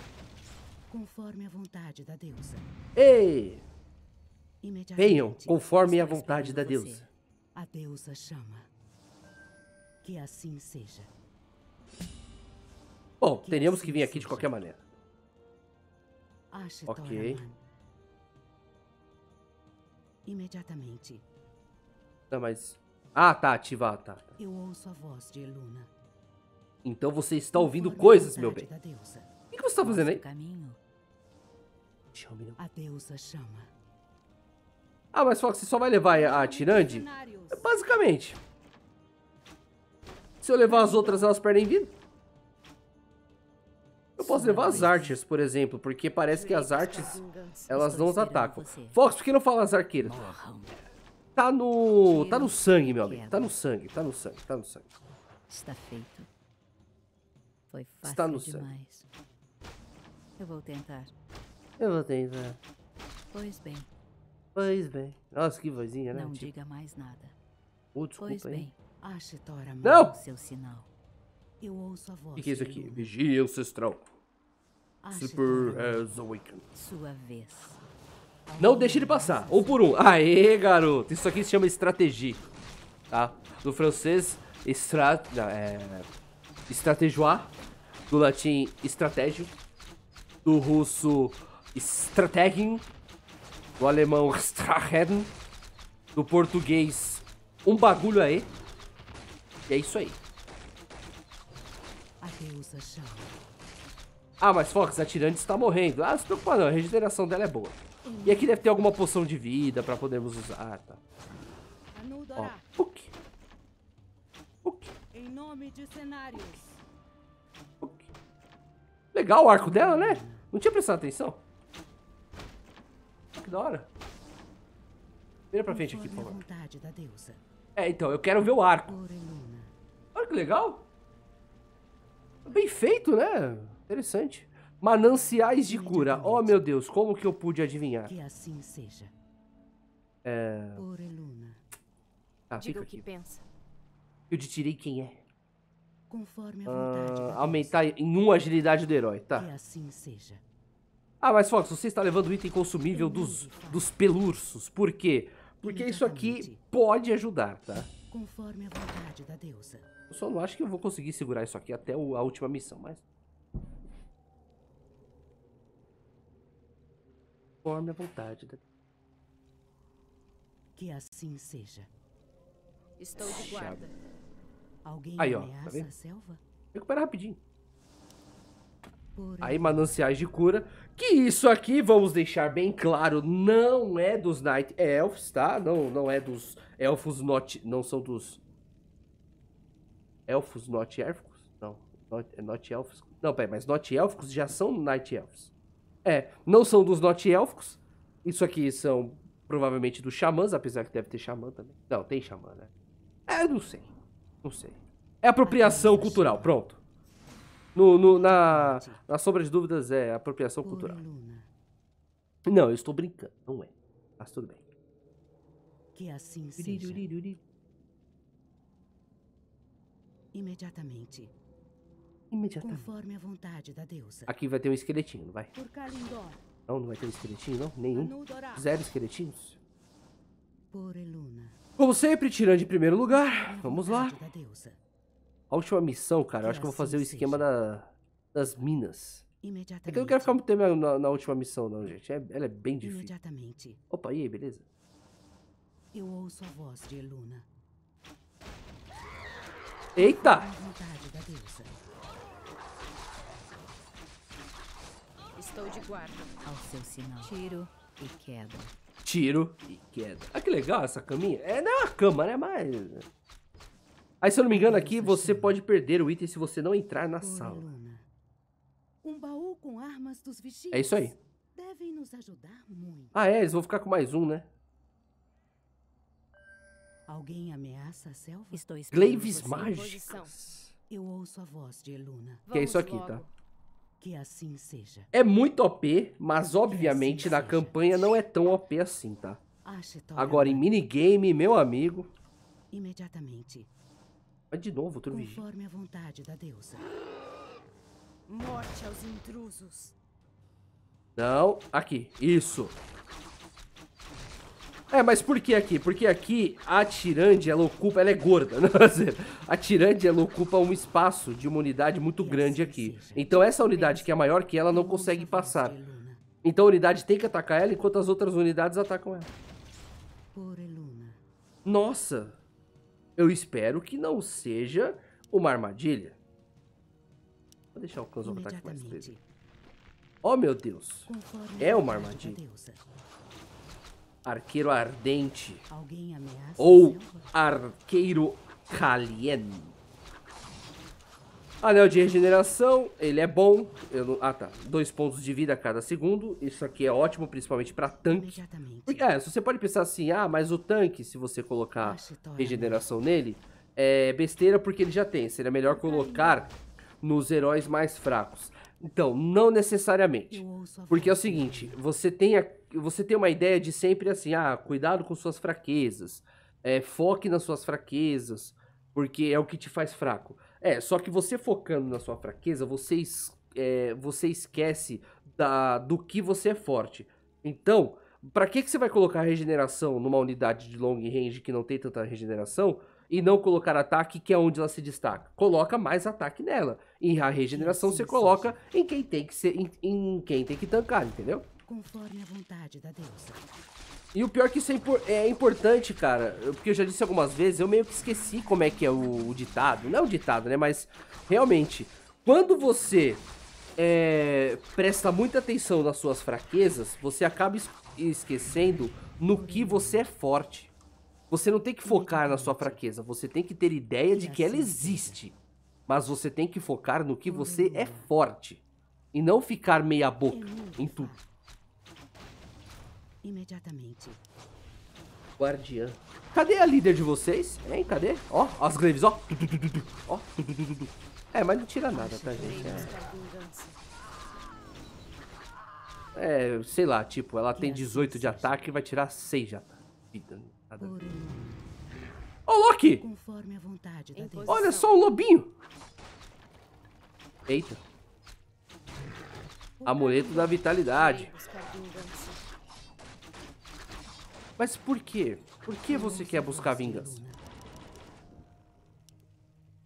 conforme a vontade da deusa. Ei! Venham, conforme a vontade da deusa. A deusa chama. Que assim seja. Bom, que teríamos assim que vir aqui de qualquer maneira. Ah, ok imediatamente. Tá, mas. Ah, tá, ativar, tá, tá. Eu ouço a voz de Eluna. Então você está ouvindo coisas, meu bem. O que, que, você está fazendo aí? Caminho. a deusa chama. Ah, mas só você só vai levar a, a Tirande? Basicamente. Se eu levar as outras, elas perdem vida posso levar as artes, por exemplo, porque parece que as é artes, elas não os atacam. Fox, por que não fala as arqueiras? Tá no... tá no sangue, meu amigo. Tá no sangue, tá no sangue, tá no sangue. Está feito. Foi fácil Está no demais. Sangue. Eu vou tentar. Eu vou tentar. Pois bem. Pois bem. Nossa, que vozinha, né? Não tipo... diga mais nada. Oh, desculpa, pois bem. Ache Tora Não! seu sinal. Eu ouço a voz. O que, que é isso aqui? Vigia ancestral. Super uh, é, Sua vez. Não deixe ele passar. Um por um. Aê, garoto. Isso aqui se chama estratégia, Tá? Do francês, estrat... é... Do latim, estratégio. Do russo, strategen. Do alemão, strahen. Do português, um bagulho aí. E é isso aí. Adeus, achão. Ah, mas Fox, a Tirante está morrendo. Ah, não se preocupa não, a regeneração dela é boa. E aqui deve ter alguma poção de vida para podermos usar, tá? Ó, puk. Puk. Em nome de cenários. Puk. Legal o arco dela, né? Não tinha prestado atenção. Que da hora. Vira pra frente aqui, por favor. É, então, eu quero ver o arco. Olha que legal. Bem feito, né? Interessante. Mananciais de cura. Oh, meu Deus, como que eu pude adivinhar? Que assim seja. É... Ah, Diga o que pensa. Eu te tirei quem é. Conforme a ah, vontade ah, aumentar em 1 um agilidade do herói, tá. Que assim seja. Ah, mas Fox, você está levando o item consumível dos, dos pelursos. Por quê? Porque isso aqui pode ajudar, tá? Conforme a vontade da deusa. Eu só não acho que eu vou conseguir segurar isso aqui até a última missão, mas... conforme a vontade da Que assim seja. Estou de guarda. Alguém Aí, ó, tá vendo? a selva? Recupera rapidinho. Aí, mananciais de cura. Que isso aqui, vamos deixar bem claro, não é dos Night Elves, tá? Não, não é dos Elfos Not... Não são dos... Elfos Not Élficos? Não. Not, é not Elfos. Não, peraí, mas Not Élficos já são Night Elves. É, não são dos norte élficos Isso aqui são provavelmente dos Xamãs, apesar que deve ter Xamã também. Não, tem Xamã, né? É, não sei. Não sei. É apropriação ah, cultural, pronto. No, no, na, na sombra de dúvidas é apropriação cultural. Luna. Não, eu estou brincando, não é. Mas tudo bem. Que assim seja. Imediatamente, imediatamente. Conforme a vontade da deusa. Aqui vai ter um esqueletinho, não vai? Por Kalindor. Não, não vai ter um esqueletinho, não? Nenhum? Zero esqueletinhos? Por Eluna. Como sempre, tirando de primeiro lugar. Vamos lá. A última missão, cara. Eu acho que eu vou assim fazer o esquema da, das minas. É que eu não quero ficar muito tempo na, na última missão, não, gente. É, ela é bem difícil. Imediatamente. Opa, e aí, beleza? Eu ouço a voz de Eluna. Eita! Estou de guarda. Ao seu sinal. Tiro e queda. Tiro e queda. Ah, que legal essa caminha. É, não é uma cama, né? Mas... Aí, se eu não me engano, aqui você pode perder o item se você não entrar na sala. Um baú com armas dos vigias. É isso aí. Devem nos ajudar muito. Ah, é? Eles vão ficar com mais um, né? Alguém ameaça a selva? Estou Glaives mágicas. Eu ouço a voz de Eluna. Que é isso aqui, tá? Que assim seja. É muito OP, mas assim obviamente assim na seja. campanha não é tão OP assim, tá? Agora em minigame, meu amigo. Imediatamente. Mas de novo, outro vigia. Conforme a vontade da deusa. Morte aos intrusos. Não, aqui. Isso. É, mas por que aqui? Porque aqui a Tirande, ela ocupa, ela é gorda, não né? A Tirande, ela ocupa um espaço de uma unidade muito grande aqui. Então essa unidade que é maior que ela não consegue passar. Então a unidade tem que atacar ela enquanto as outras unidades atacam ela. Nossa! Eu espero que não seja uma armadilha. Vou deixar o Kanzo atacar mais vezes. Oh meu Deus! É uma armadilha arqueiro ardente ou arqueiro Kalien. Anel de regeneração, ele é bom. Não... Ah, tá. Dois pontos de vida a cada segundo. Isso aqui é ótimo, principalmente pra tanque. É, você pode pensar assim, ah, mas o tanque, se você colocar regeneração nele, é besteira porque ele já tem. Seria melhor colocar nos heróis mais fracos. Então, não necessariamente. Porque é o seguinte, você tem, a, você tem uma ideia de sempre assim, ah, cuidado com suas fraquezas, é, foque nas suas fraquezas, porque é o que te faz fraco. É, só que você focando na sua fraqueza, você, es, é, você esquece da, do que você é forte. Então, para que, que você vai colocar regeneração numa unidade de long range que não tem tanta regeneração e não colocar ataque, que é onde ela se destaca. Coloca mais ataque nela. E a regeneração você coloca em quem tem que ser, em, em, quem tem que tancar, entendeu? Conforme a vontade da deusa. E o pior é que isso é, impor é, importante, cara, porque eu já disse algumas vezes, eu meio que esqueci como é que é o, o ditado. Não é o ditado, né? Mas realmente, quando você é, presta muita atenção nas suas fraquezas, você acaba es esquecendo no que você é forte. Você não tem que é focar na sua fraqueza, você tem que ter ideia de que ela existe. Mas você tem que focar no que você é forte. E não ficar meia boca em tudo. Imediatamente. Guardiã. Cadê a líder de vocês? Hein, cadê? Ó, as graves, ó. Ó. É, mas não tira nada, tá, gente? É. é sei lá, tipo, ela tem 18 é de ataque e vai tirar 6 de ataque. Nada a ver. Ô, oh, Loki! Olha só o lobinho! Eita. Amuleto da vitalidade. Mas por quê? Por que você quer buscar vingança?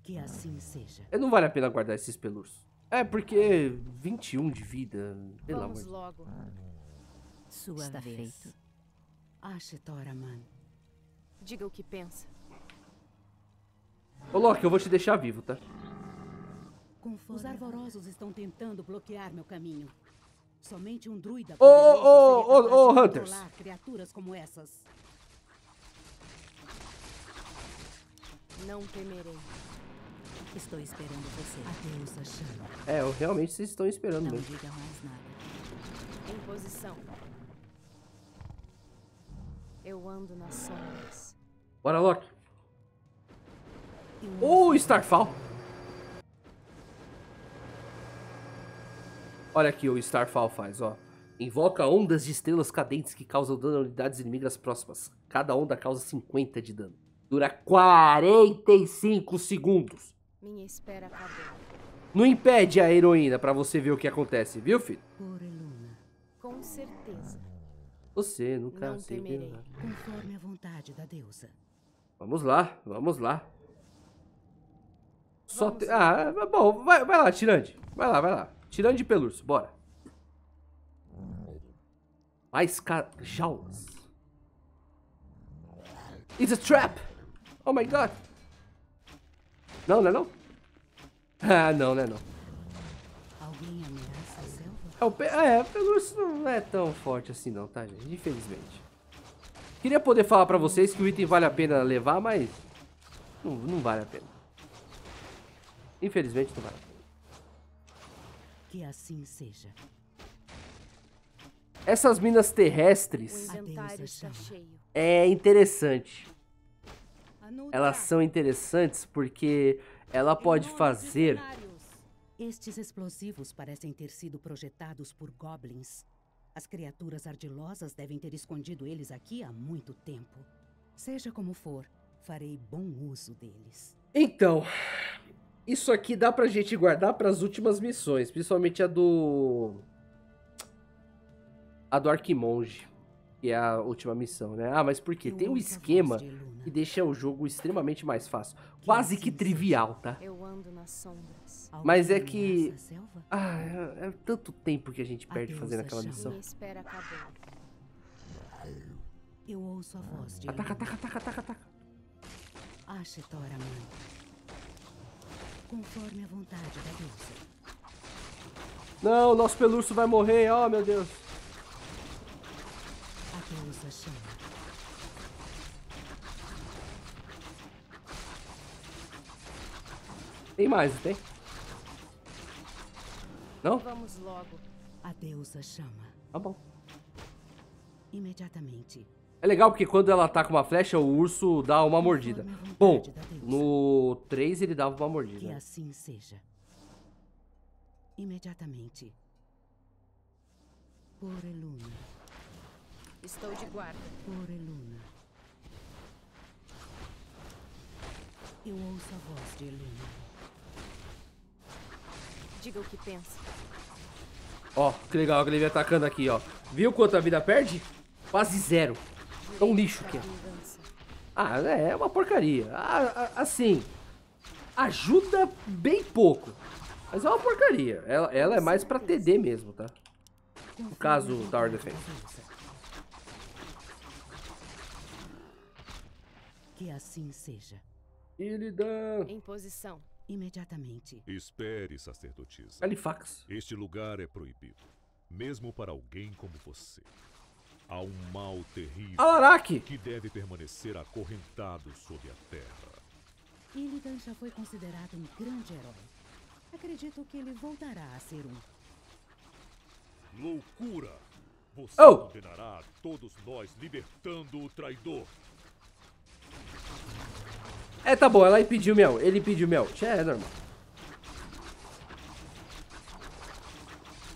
Que assim seja. É, não vale a pena guardar esses peluros. É, porque 21 de vida, pelo Vamos amor. Logo. Sua Está vez. feito. Ache Toraman. Diga o que pensa. Ô, Loki, eu vou te deixar vivo, tá? Os arvorosos estão tentando bloquear meu caminho. Somente um druida Ô, ô, ô, ô, Hunters. criaturas como essas. Não temerei. Estou esperando você. Adeus, É, eu realmente vocês estão esperando Não mesmo. diga mais nada. Em posição. Eu ando nas sombras. Bora, Loki. Ou uh, Starfall. Olha aqui o Starfall faz, ó. Invoca ondas de estrelas cadentes que causam dano a unidades inimigas próximas. Cada onda causa 50 de dano. Dura 45 segundos. Minha espera acabou. Não impede a heroína para você ver o que acontece, viu, filho? Por Luna. Com certeza. Você nunca Não temerei. É. Conforme a vontade da deusa. Vamos lá, vamos lá. Só te... Ah, é bom, vai, vai lá, Tirande. Vai lá, vai lá. Tirande de Pelurso, bora. Mais ca... jaulas. It's a trap! Oh my god! Não, não é não? Ah, não, não é não. Alguém É, o pe... é, Pelurso não é tão forte assim não, tá, gente? Infelizmente. Queria poder falar pra vocês que o item vale a pena levar, mas... Não, não vale a pena. Infelizmente não vale a pena. Que assim seja. Essas minas terrestres... É interessante. Elas são interessantes porque ela pode fazer... Estes explosivos parecem ter sido projetados por goblins as criaturas ardilosas devem ter escondido eles aqui há muito tempo. Seja como for, farei bom uso deles. Então, isso aqui dá pra gente guardar para as últimas missões, principalmente a do a do Arquimonge que é a última missão, né? Ah, mas por quê? Tem um esquema que deixa o jogo extremamente mais fácil. É Quase que trivial, tá? Mas é que... Ah, é, é tanto tempo que a gente perde fazendo aquela missão. Ataca, ataca, ataca, ataca, ataca. Ache Tora, mãe. Conforme a vontade da deusa. Não, nosso pelurso vai morrer, oh meu Deus chama. Tem mais, tem? Não? Vamos logo. A deusa chama. Tá bom. Imediatamente. É legal porque quando ela ataca uma flecha, o urso dá uma mordida. Bom, no 3 ele dava uma mordida. Que né? assim seja. Imediatamente. Por Eluna. Estou de guarda. Oreluna. Eu ouço a voz de Eluna. Diga o que pensa. Ó, que legal que ele vem atacando aqui, ó. Viu quanto a vida perde? Quase zero. É um lixo que ah, é. Ah, é uma porcaria. Ah, ah, assim, ajuda bem pouco. Mas é uma porcaria. Ela, ela é mais pra TD mesmo, tá? No caso da War Defense. Que assim seja. Illidan! Em posição. Imediatamente. Espere, sacerdotisa. Halifax. Este lugar é proibido. Mesmo para alguém como você. Há um mal terrível Alaraque. que deve permanecer acorrentado sob a terra. Illidan então já foi considerado um grande herói. Acredito que ele voltará a ser um. Loucura! Você oh. condenará a todos nós libertando o traidor. É, tá bom, ela pediu mel. Ele pediu mel. ult. É, é normal.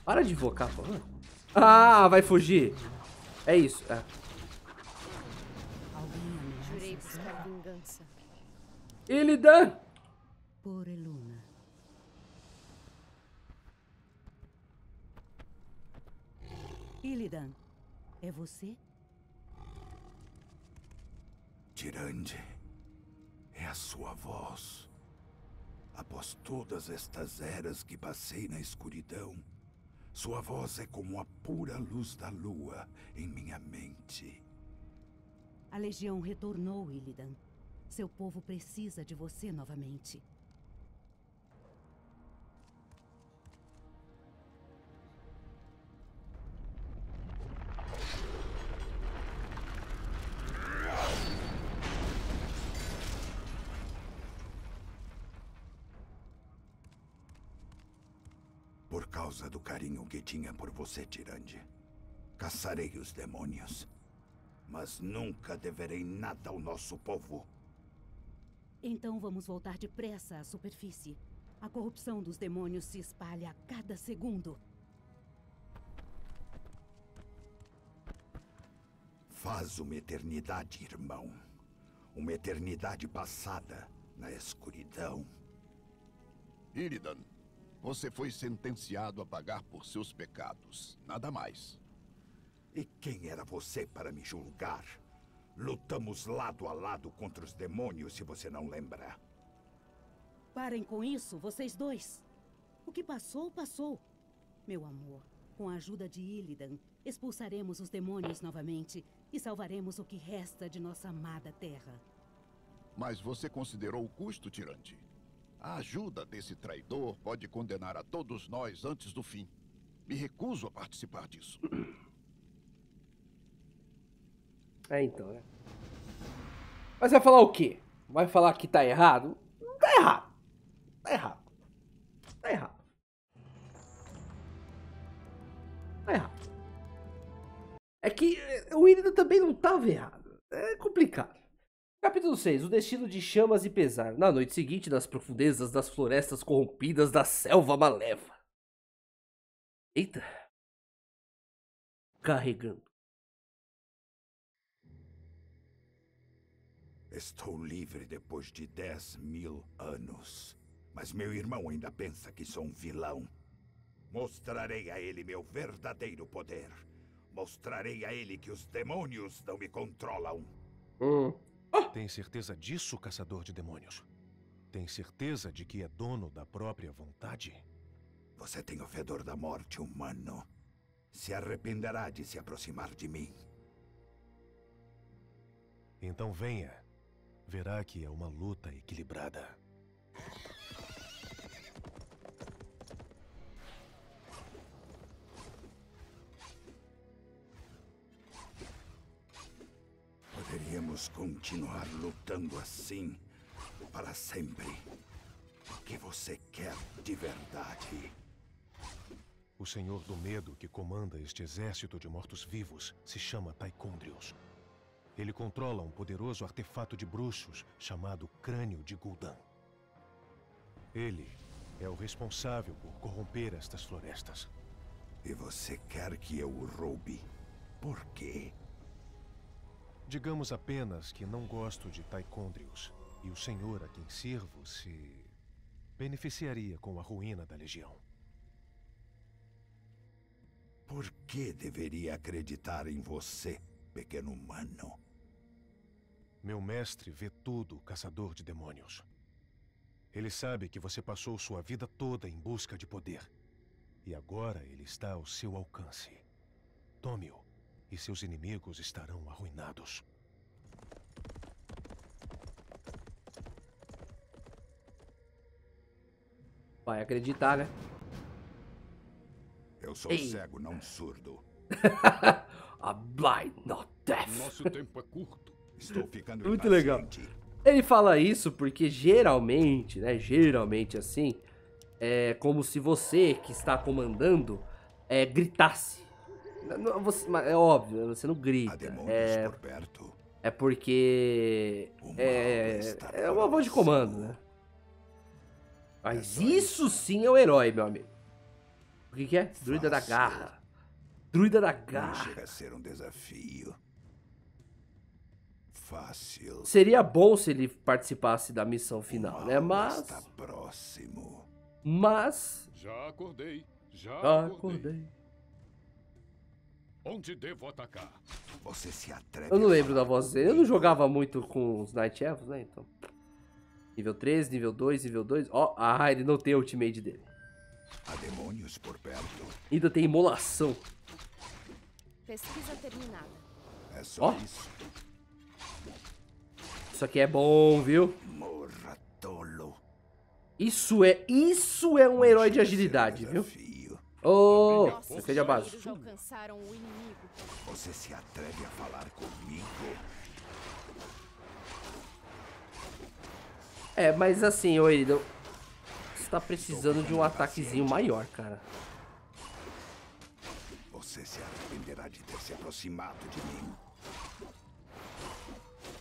Para de invocar, pô. Ah, vai fugir. É isso. É. Ele dá. Illidan, é você? Tirande é a sua voz. Após todas estas eras que passei na escuridão, sua voz é como a pura luz da lua em minha mente. A legião retornou, Illidan. Seu povo precisa de você novamente. o que tinha por você, Tirande. Caçarei os demônios. Mas nunca deverei nada ao nosso povo. Então vamos voltar depressa à superfície. A corrupção dos demônios se espalha a cada segundo. Faz uma eternidade, irmão. Uma eternidade passada na escuridão. Iridan, você foi sentenciado a pagar por seus pecados, nada mais. E quem era você para me julgar? Lutamos lado a lado contra os demônios, se você não lembra. Parem com isso, vocês dois. O que passou, passou. Meu amor, com a ajuda de Illidan, expulsaremos os demônios novamente e salvaremos o que resta de nossa amada terra. Mas você considerou o custo, Tirante? A ajuda desse traidor pode condenar a todos nós antes do fim. Me recuso a participar disso. É então, né? Mas vai falar o quê? Vai falar que tá errado? Não tá errado. Tá errado. Tá errado. Tá errado. É que eh, o Irida também não tava errado. É complicado. Capítulo 6 O destino de chamas e pesar. Na noite seguinte, nas profundezas das florestas corrompidas da selva maleva. Eita. Carregando. Estou livre depois de 10 mil anos. Mas meu irmão ainda pensa que sou um vilão. Mostrarei a ele meu verdadeiro poder. Mostrarei a ele que os demônios não me controlam. Hum. Ah! Tem certeza disso, caçador de demônios? Tem certeza de que é dono da própria vontade? Você tem o fedor da morte humano. Se arrependerá de se aproximar de mim. Então venha. Verá que é uma luta equilibrada. podemos continuar lutando assim para sempre. O que você quer de verdade? O senhor do medo que comanda este exército de mortos-vivos se chama Taikondrios. Ele controla um poderoso artefato de bruxos chamado Crânio de Gul'dan. Ele é o responsável por corromper estas florestas. E você quer que eu o roube? Por quê? Digamos apenas que não gosto de taicôndrios e o senhor a quem sirvo se beneficiaria com a ruína da legião. Por que deveria acreditar em você, pequeno humano? Meu mestre vê tudo, caçador de demônios. Ele sabe que você passou sua vida toda em busca de poder. E agora ele está ao seu alcance. Tome-o e seus inimigos estarão arruinados. Vai acreditar, né? Eu sou Ei. cego, não surdo. A blind, not deaf. Nosso tempo é curto. Estou ficando Muito impaciente. legal. Ele fala isso porque geralmente, né? Geralmente assim, é como se você que está comandando é, gritasse não, você, é óbvio, né? você não grita. é, por perto. É porque. É, é uma voz de comando, né? Mas é isso sim é o um herói, meu amigo. O que, que é? Druida da garra. Druida da garra. Não chega a ser um desafio. Fácil. Seria bom se ele participasse da missão final, né? Mas. Está próximo. Mas. Já acordei. Já acordei. acordei. Onde devo atacar? Você se atreve. Eu não lembro da voz dele. Eu não jogava muito com os Night Elves, né? Então. Nível 3, nível 2, nível 2. Ó, oh, ah, ele não tem o ultimate dele. Há demônios por perto. Ainda tem imolação. Pesquisa terminada. É só oh. isso. Isso aqui é bom, viu? Morra tolo. Isso é, isso é um herói de agilidade, viu? Ô, oh, seja base. alcançaram o inimigo. Você se atreve a falar comigo? É, mas assim, ô Irido, você tá precisando de um ataquezinho maior, cara. Você se arrependerá de ter se aproximado de mim.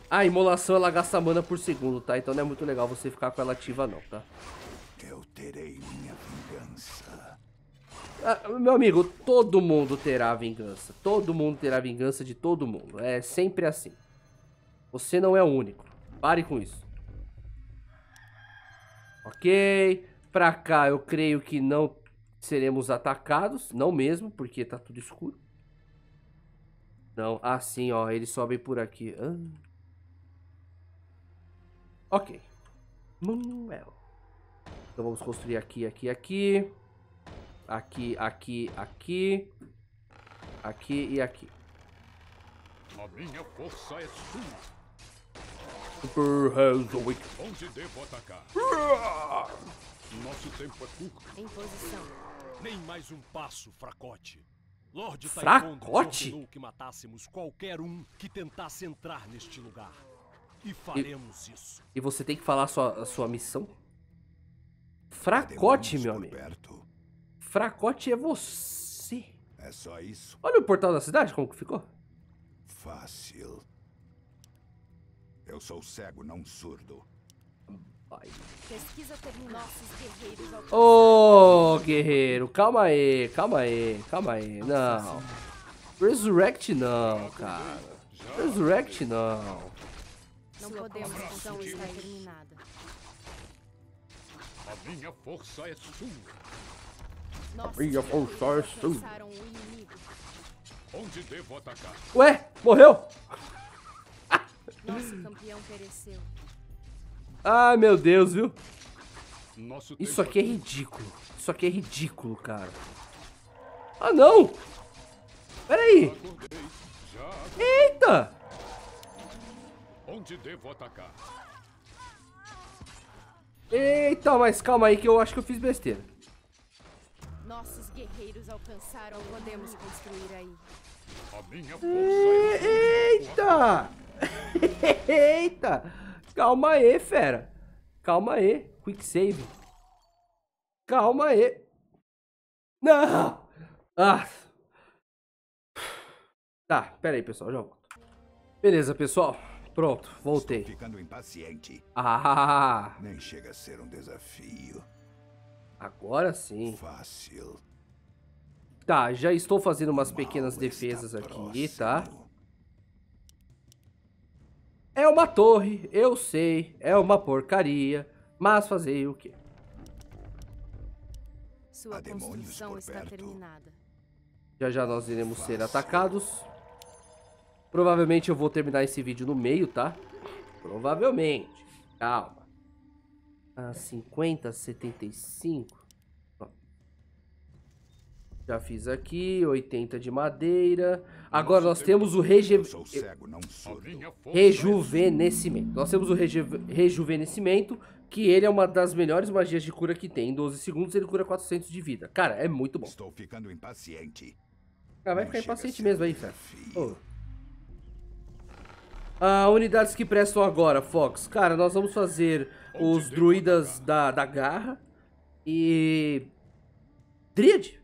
A imolação ela gasta mana por segundo, tá? Então não é muito legal você ficar com ela ativa não, tá? Eu terei minha ah, meu amigo, todo mundo terá vingança. Todo mundo terá vingança de todo mundo. É sempre assim. Você não é o único. Pare com isso. Ok. Pra cá eu creio que não seremos atacados. Não mesmo, porque tá tudo escuro. Não, assim, ah, ó. Eles sobem por aqui. Ah. Ok. Manuel. Então vamos construir aqui, aqui, aqui. Aqui, aqui, aqui. Aqui e aqui. A minha força é sua. Super Hazowick. Onde devo atacar? Hum. Nosso tempo é curto. Em posição. Nem mais um passo, fracote. Lorde fracote? ordenou que matássemos qualquer um que tentasse entrar neste lugar. E faremos e, isso. E você tem que falar a sua, a sua missão? Fracote, meu amigo. Fracote é você. É só isso. Olha o portal da cidade, como que ficou. Fácil. Eu sou cego, não surdo. Vai. Pesquisa como nossos guerreiros Ô, oh, guerreiro, calma aí, calma aí, calma aí. Não. Resurrect não, cara. Resurrect não. Não podemos, então está terminada. A minha força é sua. Nossa, Ih, Onde devo atacar? Ué, morreu? Nosso campeão pereceu. Ai, meu Deus, viu? Nosso isso aqui é ridículo. Isso aqui é ridículo, cara. Ah, não! Pera aí. Eita! Onde devo atacar? Eita, mas calma aí que eu acho que eu fiz besteira. Nossos guerreiros alcançaram. que podemos construir aí. A minha força é Eita! Eita! Calma aí, fera. Calma aí. Quick save. Calma aí. Não! Ah! Tá, pera aí, pessoal. Já volto. Beleza, pessoal. Pronto, voltei. Estou ficando impaciente. Ah! Nem chega a ser um desafio. Agora sim. Fácil. Tá, já estou fazendo umas pequenas defesas aqui, próximo. tá? É uma torre, eu sei, é uma porcaria, mas fazer o quê? Sua construção está terminada. Já já nós iremos Fácil. ser atacados. Provavelmente eu vou terminar esse vídeo no meio, tá? Provavelmente. Calma a 50, 75. Já fiz aqui, 80 de madeira. Agora nós temos o é rejuvenescimento. Nós temos o rejuvenescimento, que ele é uma das melhores magias de cura que tem. Em 12 segundos ele cura 400 de vida. Cara, é muito bom. Estou ficando impaciente. Ah, vai ficar impaciente mesmo aí, cara. Oh. Ah, unidades que prestam agora, Fox. Cara, nós vamos fazer os druidas da, da garra e. Dríade?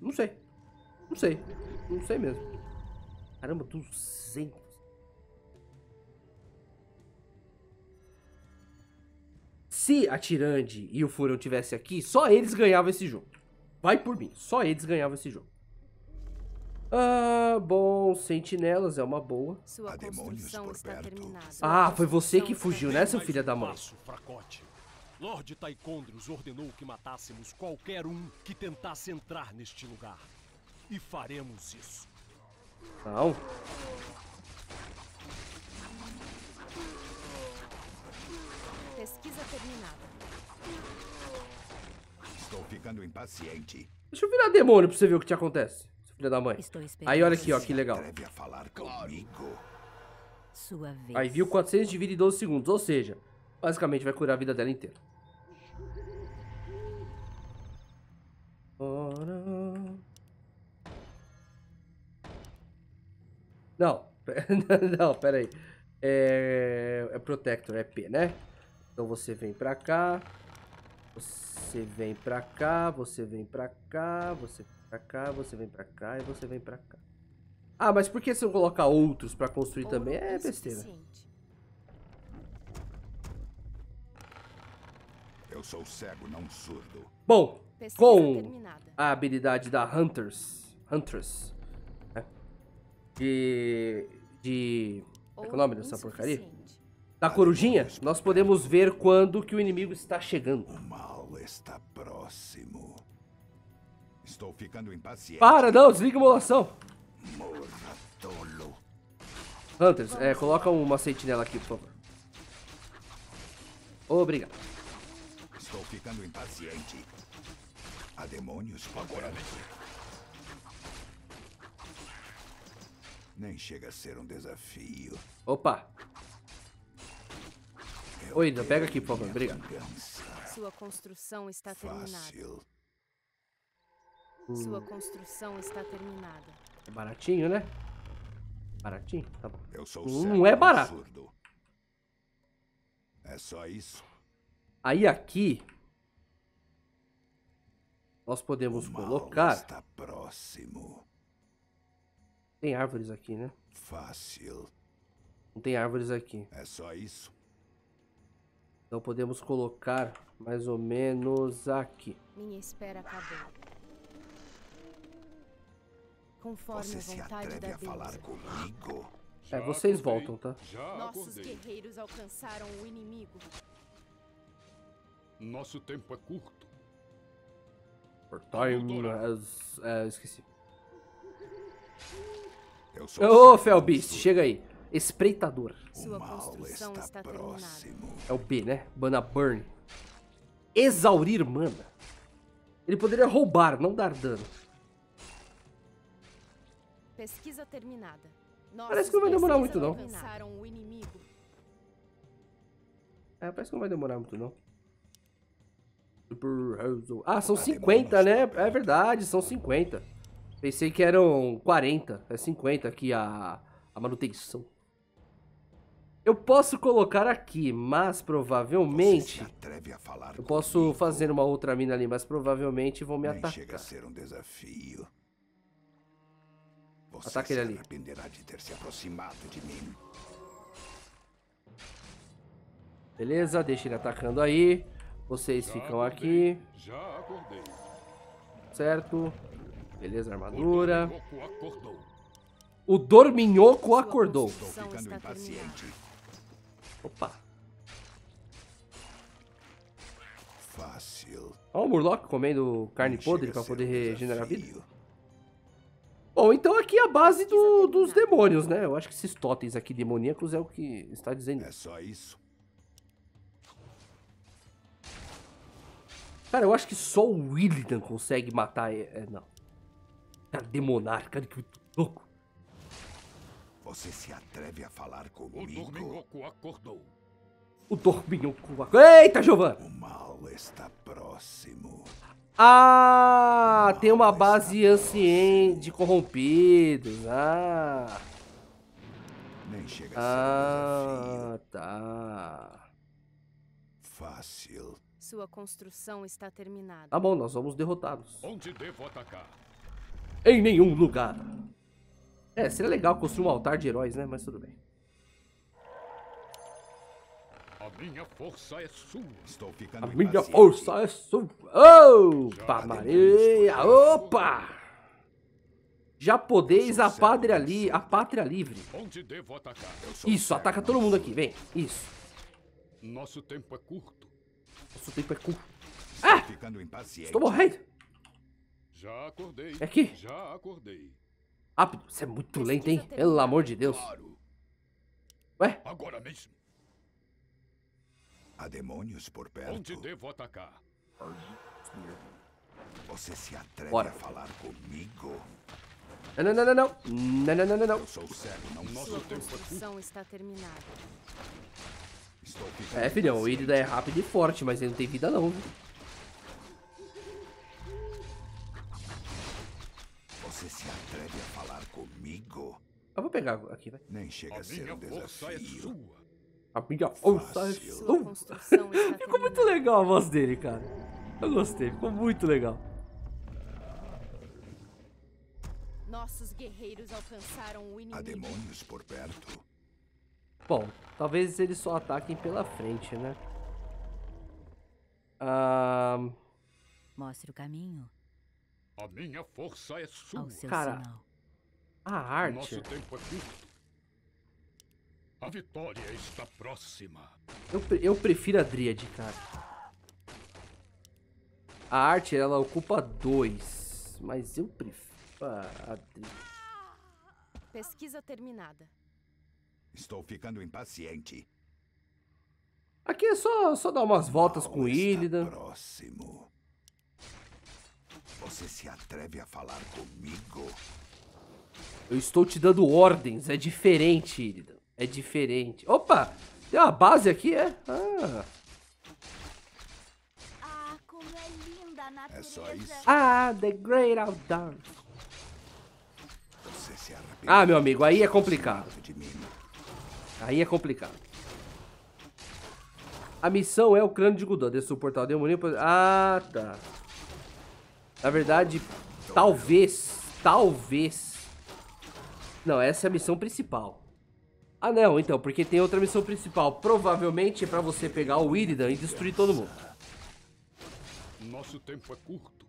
Não sei. Não sei. Não sei mesmo. Caramba, 200. Se a Tirande e o Furão tivessem aqui, só eles ganhavam esse jogo. Vai por mim, só eles ganhavam esse jogo. Ah, bom, sentinelas é uma boa. Sua construção está terminada. Ah, foi você que fugiu, né, seu filho da mãe? Lord Taikondrius ordenou que matássemos qualquer um que tentasse entrar neste lugar. E faremos isso. Não. Pesquisa terminada. Estou ficando impaciente. Deixa eu virar demônio pra você ver o que te acontece filha da mãe. Aí olha aqui, ó, que legal. Aí viu 400 de vida em 12 segundos, ou seja, basicamente vai curar a vida dela inteira. Não, não, pera aí. É, é Protector, é P, né? Então você vem pra cá, você vem pra cá, você vem pra cá, você pra cá, você vem pra cá e você vem pra cá. Ah, mas por que se eu colocar outros pra construir Ouro também? É, é besteira. Eu sou cego, não surdo. Bom, Pesquisa com terminada. a habilidade da Hunters, Huntress, né? de... de... Como é, é o nome dessa porcaria? Da corujinha, nós podemos ver quando que o inimigo está chegando. O mal está próximo. Estou ficando impaciente. Para, não, desliga a emulação. Morra, tolo. Hunters, é, coloca uma sentinela aqui, por favor. Obrigado. Estou ficando impaciente. Há demônios agora Nem chega a ser um desafio. Opa! Oi, pega aqui, por favor. Obrigado. Sua construção está Fácil. terminada. Sua hum. construção está terminada. É baratinho, né? Baratinho? Tá bom. Eu sou não, não é barato. Absurdo. É só isso. Aí aqui nós podemos colocar. Está próximo. Tem árvores aqui, né? Fácil. Não tem árvores aqui. É só isso. Então podemos colocar mais ou menos aqui. Minha espera acabou conforme Você a vontade da a falar comigo? É, vocês voltam, tá? Nossos guerreiros alcançaram o inimigo. Nosso tempo é curto. Our time as, é, esqueci. Ô, Felbeast, chega aí. Espreitador. Sua construção está, próximo. É o B, né? Bana Burn. Exaurir mana. Ele poderia roubar, não dar dano. Pesquisa terminada. parece que não vai demorar muito, não. É, parece que não vai demorar muito, não. Ah, são 50, né? É verdade, são 50. Pensei que eram 40. É 50 aqui a, a manutenção. Eu posso colocar aqui, mas provavelmente... eu posso comigo. fazer uma outra mina ali, mas provavelmente vão me Nem atacar. chega a ser um desafio. Você Ataca ele ali. arrependerá de ter se aproximado de mim. Beleza, deixa ele atacando aí. Vocês já ficam acordei, aqui. Já acordei. Certo. Beleza, armadura. O Dorminhoco acordou. Estou ficando impaciente. Opa. Fácil. Ó o Murloc comendo carne podre para poder regenerar vida. Bom, então aqui é a base do, dos demônios, né? Eu acho que esses totens aqui demoníacos é o que está dizendo. É só isso. Cara, eu acho que só o Willidan consegue matar... É, não. Cara, demonar, cara, que louco. Você se atreve a falar comigo? O Dorminhoku acordou. O Dorminhoku acordou. Eita, Giovanni! O mal está próximo. Ah, tem uma base anciente assim, de corrompidos. Ah. Nem chega Ah, tá. Fácil. Sua construção está terminada. Tá bom, nós vamos derrotados. Onde devo atacar? Em nenhum lugar. É, seria legal construir um altar de heróis, né? Mas tudo bem. A minha força é sua. Estou ficando A minha impaciente. força é sua. Opa, Maria! Opa! Já podeis a pátria ali, é a pátria livre. Onde devo atacar? Isso, ataca todo mundo aqui, vem. Isso. Nosso tempo é curto. Nosso tempo é curto. Ah! Estou morrendo. Já acordei. É aqui. Já acordei. Rápido, você é muito lento, hein? Pelo amor de Deus. Ué? Agora mesmo. Há demônios por perto. Onde devo atacar? Você se atreve Bora. a falar comigo? Não, não, não, não, não. Não, não, não, não, não. Eu sou não nosso tempo está terminada. É, filhão, o Irida é rápido e forte, mas ele não tem vida não, Você se atreve a falar comigo? Eu vou pegar aqui, vai. Nem chega a, a ser um é desafio. É sua. A minha é Ficou muito legal a voz dele, cara. Eu gostei, ficou muito legal. Nossos guerreiros alcançaram o inimigo. Há demônios por perto. Bom, talvez eles só ataquem pela frente, né? Ah... Mostre o caminho. A minha força é sua. Cara, a arte. Nosso tempo é curto. A vitória está próxima. Eu, eu prefiro a Dríade, cara. A arte, ela ocupa dois. Mas eu prefiro a Dríade. Pesquisa terminada. Estou ficando impaciente. Aqui é só, só dar umas voltas Mal com o Illidan. próximo. Você se atreve a falar comigo? Eu estou te dando ordens. É diferente, Illidan. É diferente. Opa! Tem uma base aqui, é? Ah. Ah, como é linda a natureza. É só isso. Ah, the great outdoors. É ah, meu amigo, aí é complicado. Aí é complicado. A missão é o crânio de Gudon. Desça o portal demoníaco. Ah, tá. Na verdade, então, talvez, talvez. Não, essa é a missão principal. Ah não, então, porque tem outra missão principal. Provavelmente é pra você pegar o Illidan e destruir todo mundo. Nosso tempo é curto.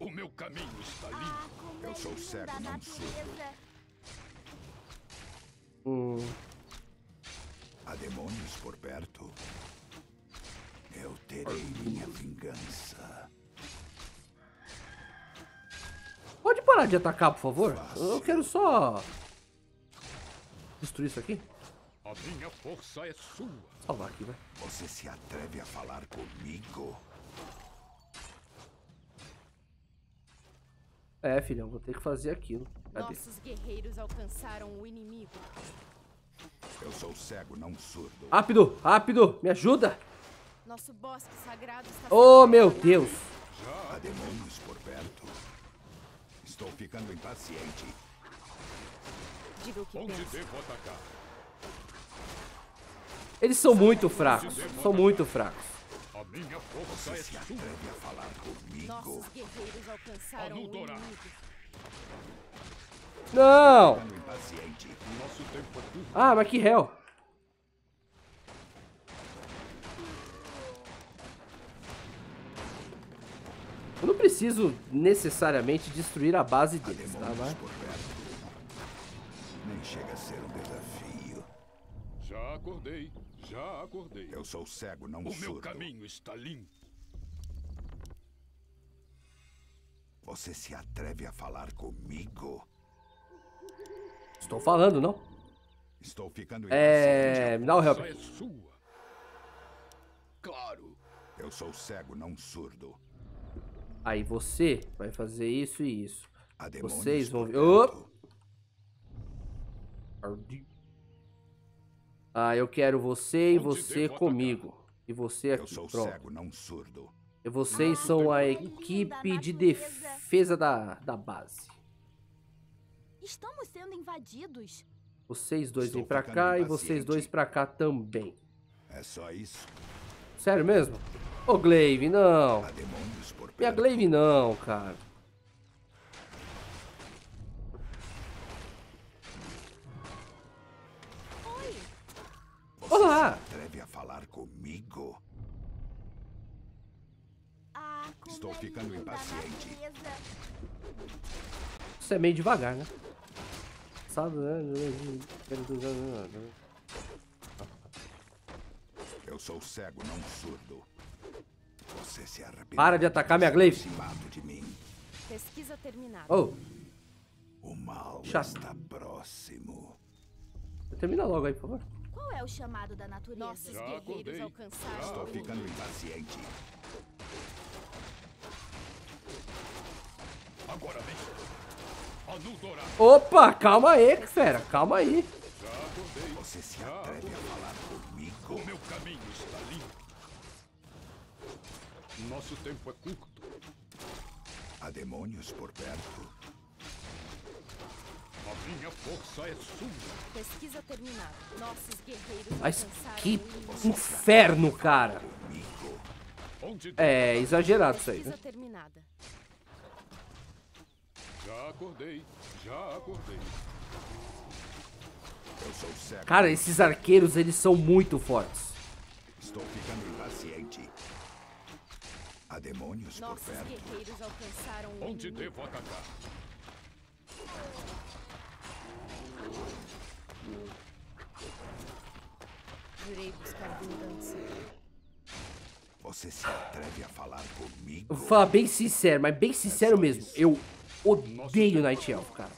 O meu caminho está ah, limpo. Ah, Eu sou certo não sou. Hum. Há demônios por perto. Eu terei minha vingança. Pode parar de atacar, por favor? Eu quero só destruir isso aqui? A minha força é sua. Salvar aqui, né? Você se atreve a falar comigo? É, filhão, vou ter que fazer aquilo. Cadê? Nossos guerreiros alcançaram o inimigo. Eu sou cego, não surdo. Rápido, rápido, me ajuda. Nosso bosque sagrado está Oh, meu Deus. Já há demônios por perto. Estou ficando impaciente. Diga o que Onde pensa. devo atacar? Eles são muito fracos. São muito fracos. A minha força Você se atreve a falar comigo. Nossos guerreiros alcançaram Anudora. o inimigo. Não! É ah, mas que réu! Eu não preciso necessariamente destruir a base deles, tá? Vai chega a ser um desafio. Já acordei, já acordei. Eu sou cego, não o surdo. O meu caminho está limpo. Você se atreve a falar comigo? Estou falando, não? Estou ficando É, me dá o help. É sua. Claro. Eu sou cego, não surdo. Aí você vai fazer isso e isso. Vocês vão. Oh! Ah, eu quero você e você comigo. E você aqui, eu sou pronto. Cego, não surdo. E vocês são a equipe de defesa da, da base. Estamos sendo invadidos. Vocês dois Estou vêm pra cá impaciente. e vocês dois pra cá também. É só isso? Sério mesmo? Ô, Glaive, não. Minha Glaive não, cara. Você Olá. se atreve a falar comigo? Ah, Estou é ficando impaciente. Isso é meio devagar, né? né? Eu sou cego, não surdo. Você se arrependeu. Para de atacar minha Glaive. De mim. Pesquisa terminada. Oh. O mal Chato. está próximo. Termina logo aí, por favor. Qual é o chamado da natureza? Nossos Já guerreiros alcançaram. Estou ficando impaciente. Agora vem. Opa, calma aí, fera. Calma aí. Já acordei. Você se atreve a falar comigo? O meu caminho está limpo. Nosso tempo é curto. Há demônios por perto. Minha força é sua. Pesquisa terminada. Nossos guerreiros Mas que inferno, cara. É exagerado isso aí, né? Já acordei, já acordei. Cara, esses arqueiros, eles são muito fortes. Estou ficando impaciente. Há demônios Nossos por perto. Onde devo atacar? Jurei buscar Você se atreve a falar comigo? Vou falar bem sincero, mas bem sincero é mesmo. Isso. Eu odeio Night Elf, cara.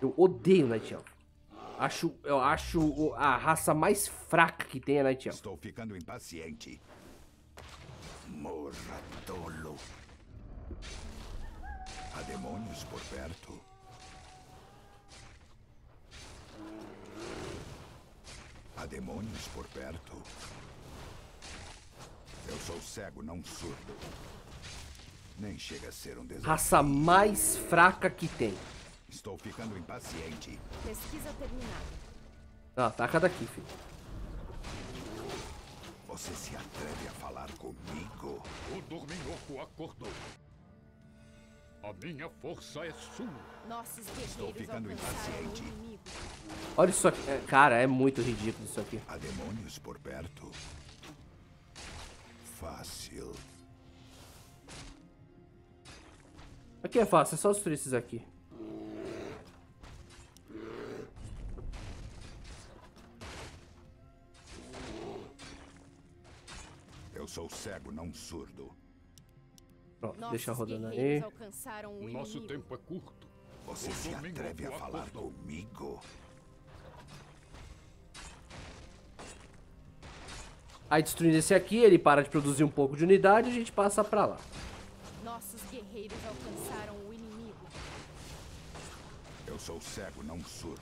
Eu odeio Night Elf. Acho, eu acho a raça mais fraca que tem a é Night Elf. Estou ficando impaciente. Morra, tolo. Há demônios por perto. Há demônios por perto? Eu sou cego, não surdo. Nem chega a ser um desafio. Raça mais fraca que tem. Estou ficando impaciente. Pesquisa terminada. Ah, taca tá, daqui, filho. Você se atreve a falar comigo? O dorminhoco acordou. A minha força é sua. Nossos Estou ficando impaciente. Olha isso aqui. É, cara, é muito ridículo isso aqui. Há demônios por perto. Fácil. Aqui é fácil, é só destruir esses aqui. Eu sou cego, não surdo. Pronto, Nossos deixa rodando aí. O Nosso inimigo. tempo é curto. Você se atreve a falar acordou. comigo? Aí destruindo esse aqui, ele para de produzir um pouco de unidade e a gente passa pra lá. Nossos guerreiros alcançaram o inimigo. Eu sou cego, não surdo.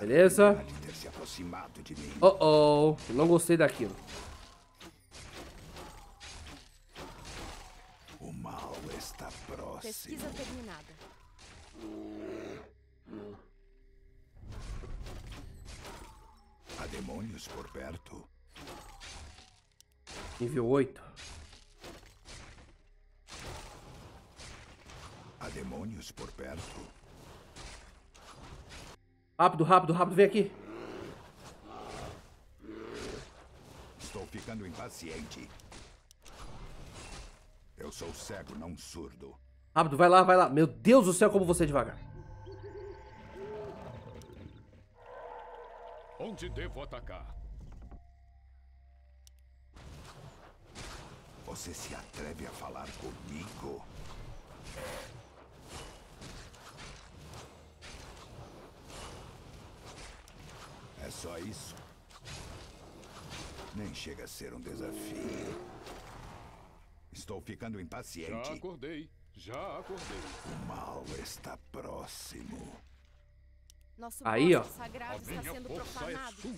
Beleza? aproximado de mim. Oh oh, não gostei daquilo. O mal está próximo. Pesquisa terminada. Há demônios por perto. Nível 8. Há demônios por perto. Rápido, rápido, rápido, vem aqui. paciente. Eu sou cego, não surdo. Rápido, vai lá, vai lá. Meu Deus do céu, como você é devagar. Onde devo atacar? Você se atreve a falar comigo? É só isso. Nem chega a ser um desafio. Estou ficando impaciente. Já acordei. Já acordei. O mal está próximo. Nosso Aí, ó. sagrado está sendo é profanado.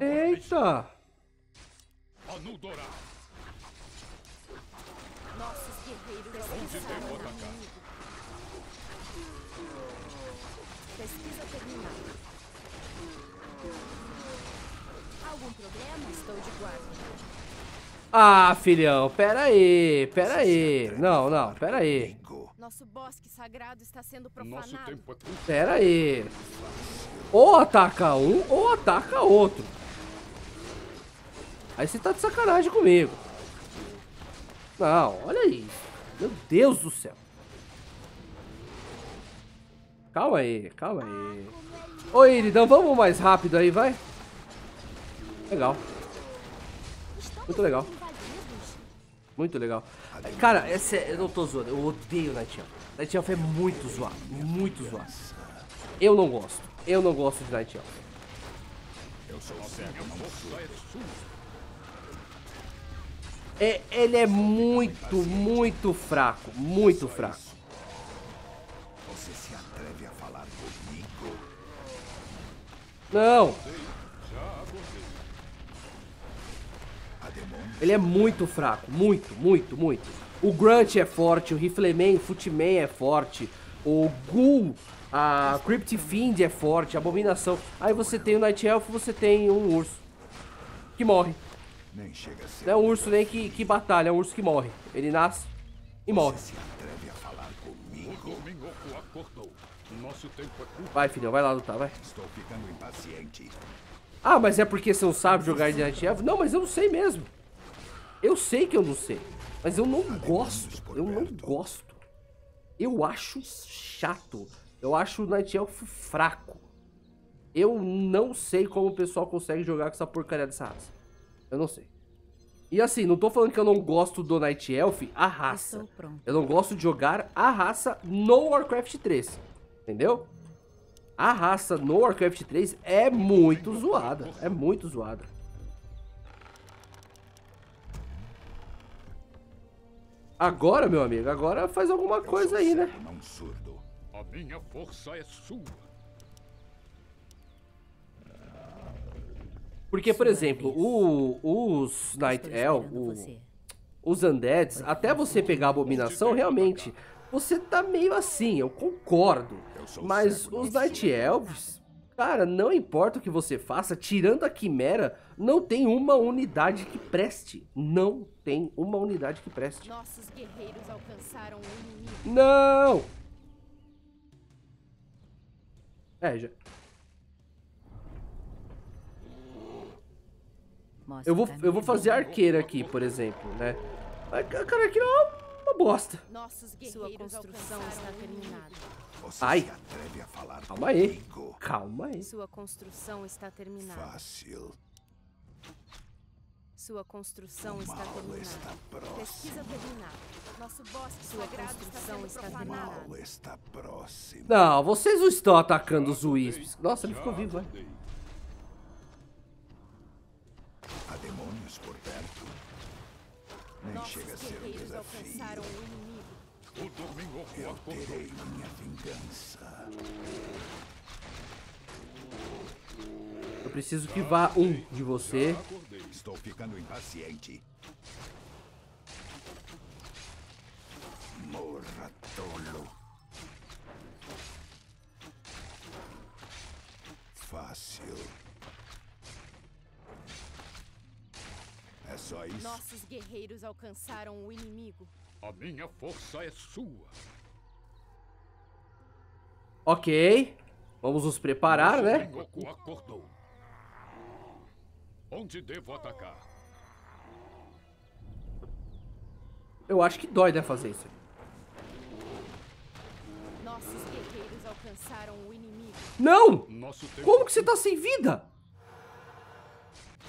É Eita! Anudora. Nossos guerreiros estão no Pesquisa terminada. Ah, filhão, pera aí, pera aí. Não, não, pera aí. Nosso bosque sagrado está sendo profanado. É pera aí. Ou ataca um, ou ataca outro. Aí você tá de sacanagem comigo. Não, olha isso. Meu Deus do céu. Calma aí, calma aí. Ah, é Ô, Iridão, então vamos mais rápido aí, vai. Legal. Muito legal. Muito legal. Cara, esse, é, eu não tô zoando, eu odeio Night Elf. Night Elf é muito zoado, muito zoado. Eu não gosto, eu não gosto de Night Elf. É, ele é muito, muito fraco, muito fraco. Você se atreve a falar comigo? Não! Ele é muito fraco, muito, muito, muito. O Grunt é forte, o Rifleman, o Footman é forte, o Ghoul, a Crypt Fiend é forte, a Abominação. Aí você tem o Night Elf, você tem um urso que morre. Nem chega a Não é um urso nem que, que batalha, é um urso que morre. Ele nasce e morre. Você se atreve a falar comigo? Nosso tempo é curto. Vai, filhão, vai lá lutar, vai. Estou ficando impaciente. Ah, mas é porque você não sabe jogar de Night Elf? Não, mas eu não sei mesmo. Eu sei que eu não sei, mas eu não gosto. Eu não gosto. Eu acho chato. Eu acho o Night Elf fraco. Eu não sei como o pessoal consegue jogar com essa porcaria dessa raça. Eu não sei. E assim, não tô falando que eu não gosto do Night Elf, a raça. Eu não gosto de jogar a raça no Warcraft 3. Entendeu? A raça no Warcraft 3 é muito zoada. É muito zoada. Agora, meu amigo, agora faz alguma coisa aí, né? Não surdo. A minha força é sua. Porque, por exemplo, o, os Night El, o, é, os Undeads, até você assim. pegar a abominação, realmente, você tá meio assim, eu concordo. Mas os Night Elves, Cara, não importa o que você faça, tirando a quimera, não tem uma unidade que preste. Não tem uma unidade que preste. Nossos guerreiros alcançaram o inimigo. Não! É, já. eu vou, eu vou fazer arqueira aqui, por exemplo, né? Cara, aqui não é uma bosta. Sua construção está terminada. Você Ai. se atreve a falar Calma aí. Calma aí. Sua construção está terminada. Fácil. Sua construção o está terminada. Está Pesquisa terminada. Nosso bosque Sua construção está, está não, vocês não estão atacando os Wisps. Nossa, ele ficou vivo, velho. Né? Nem Nossos chega a ser um desafio. O, o Eu terei minha vingança. Eu preciso que vá um de você. Estou ficando impaciente. Morra, tolo. Fácil. Nossos guerreiros alcançaram o inimigo. A minha força é sua. Ok. Vamos nos preparar, né? Goku acordou. Onde devo atacar? Eu acho que dói, né, fazer isso. Nossos guerreiros alcançaram o inimigo. Não! Como que você tá sem vida?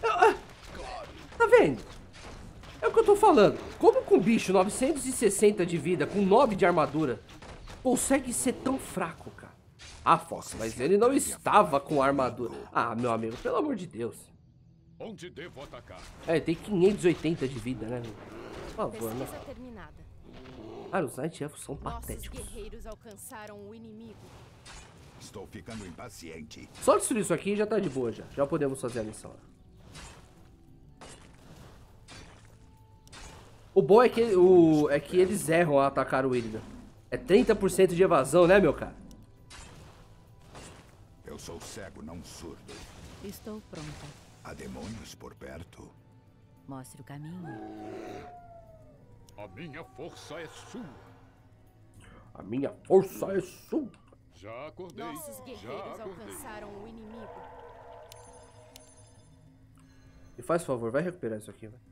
Ah, ah. Claro. Tá vendo? É o que eu tô falando. Como com um bicho 960 de vida, com 9 de armadura, consegue ser tão fraco, cara? Ah, Fox, mas ele não estava com armadura. Ah, meu amigo, pelo amor de Deus. Onde devo atacar? É, tem 580 de vida, né? Por favor, né? Cara, os Night Elfos são patéticos. Só destruir isso aqui já tá de boa já. Já podemos fazer a missão. O bom é que, o, é que eles erram a atacar o Illidan. É 30% de evasão, né, meu cara? Eu sou cego, não surdo. Estou pronta. Há demônios por perto? Mostre o caminho. A minha força é sua. A minha força é sua. Já acordei. Nossos guerreiros Já acordei. alcançaram o inimigo. E faz favor, vai recuperar isso aqui, velho.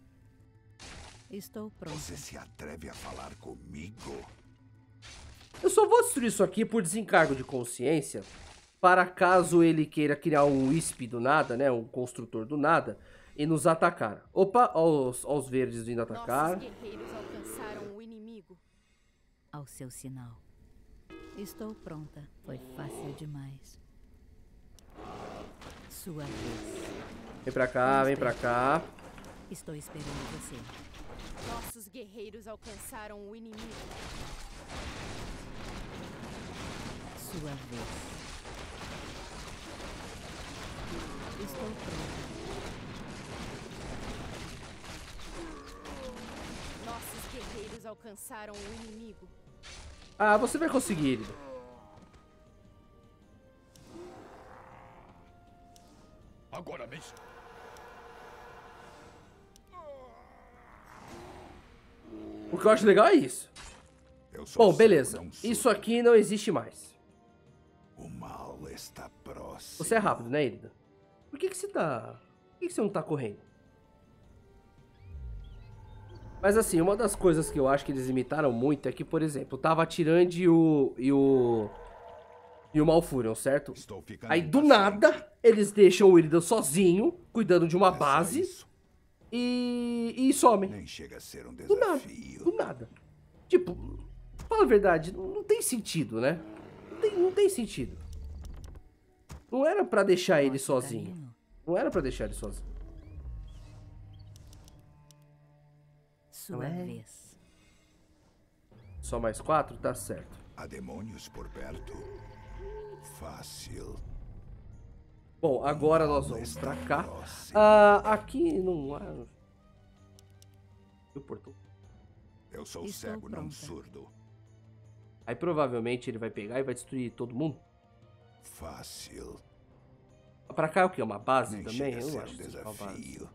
Estou pronto. Você se atreve a falar comigo? Eu só vou destruir isso aqui por desencargo de consciência. Para caso ele queira criar um wisp do nada, né? Um construtor do nada. E nos atacar. Opa, aos, os verdes vindo atacar. Nossos guerreiros alcançaram o inimigo. Ao seu sinal. Estou pronta. Foi fácil demais. Sua vez. Vem pra cá, vem pra cá. Estou esperando você. Nossos guerreiros alcançaram o inimigo. Sua vez. Estou pronto. Nossos guerreiros alcançaram o inimigo. Ah, você vai conseguir, Agora mesmo. O que eu acho legal é isso. Bom, beleza. Isso aqui não existe mais. O mal está próximo. Você é rápido, né, Irida? Por que, que você tá. Por que, que você não tá correndo? Mas assim, uma das coisas que eu acho que eles imitaram muito é que, por exemplo, tava atirando e o. e o. e o Malfurion, certo? Aí do nada, eles deixam o Illidan sozinho, cuidando de uma é base e, e some. Nem chega a ser um desafio. Do nada. Do nada. Tipo, fala a verdade, não, tem sentido, né? Não tem, não tem sentido. Não era para deixar ele sozinho. Não era para deixar ele sozinho. Sua é? vez. Só mais quatro? Tá certo. Há demônios por perto? Fácil. Bom, agora nós vamos pra cá. Ah, aqui não há. O portão. Eu sou Estou cego, pronta. não surdo. Aí provavelmente ele vai pegar e vai destruir todo mundo. Fácil. Pra cá é o que? Uma base Nem também? Eu acho é acho desafio.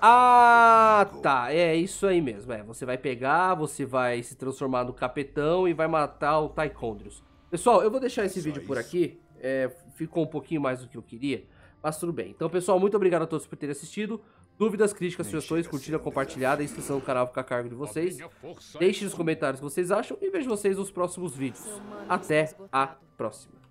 ah, tá. É isso aí mesmo. É, você vai pegar, você vai se transformar no capetão e vai matar o Tychondrius. Pessoal, eu vou deixar esse vídeo por aqui é, ficou um pouquinho mais do que eu queria, mas tudo bem. Então, pessoal, muito obrigado a todos por terem assistido. Dúvidas, críticas, sugestões, curtida, é compartilhada, inscrição no canal fica a cargo de vocês. Deixem nos comentários o que vocês acham e vejo vocês nos próximos vídeos. Até a próxima.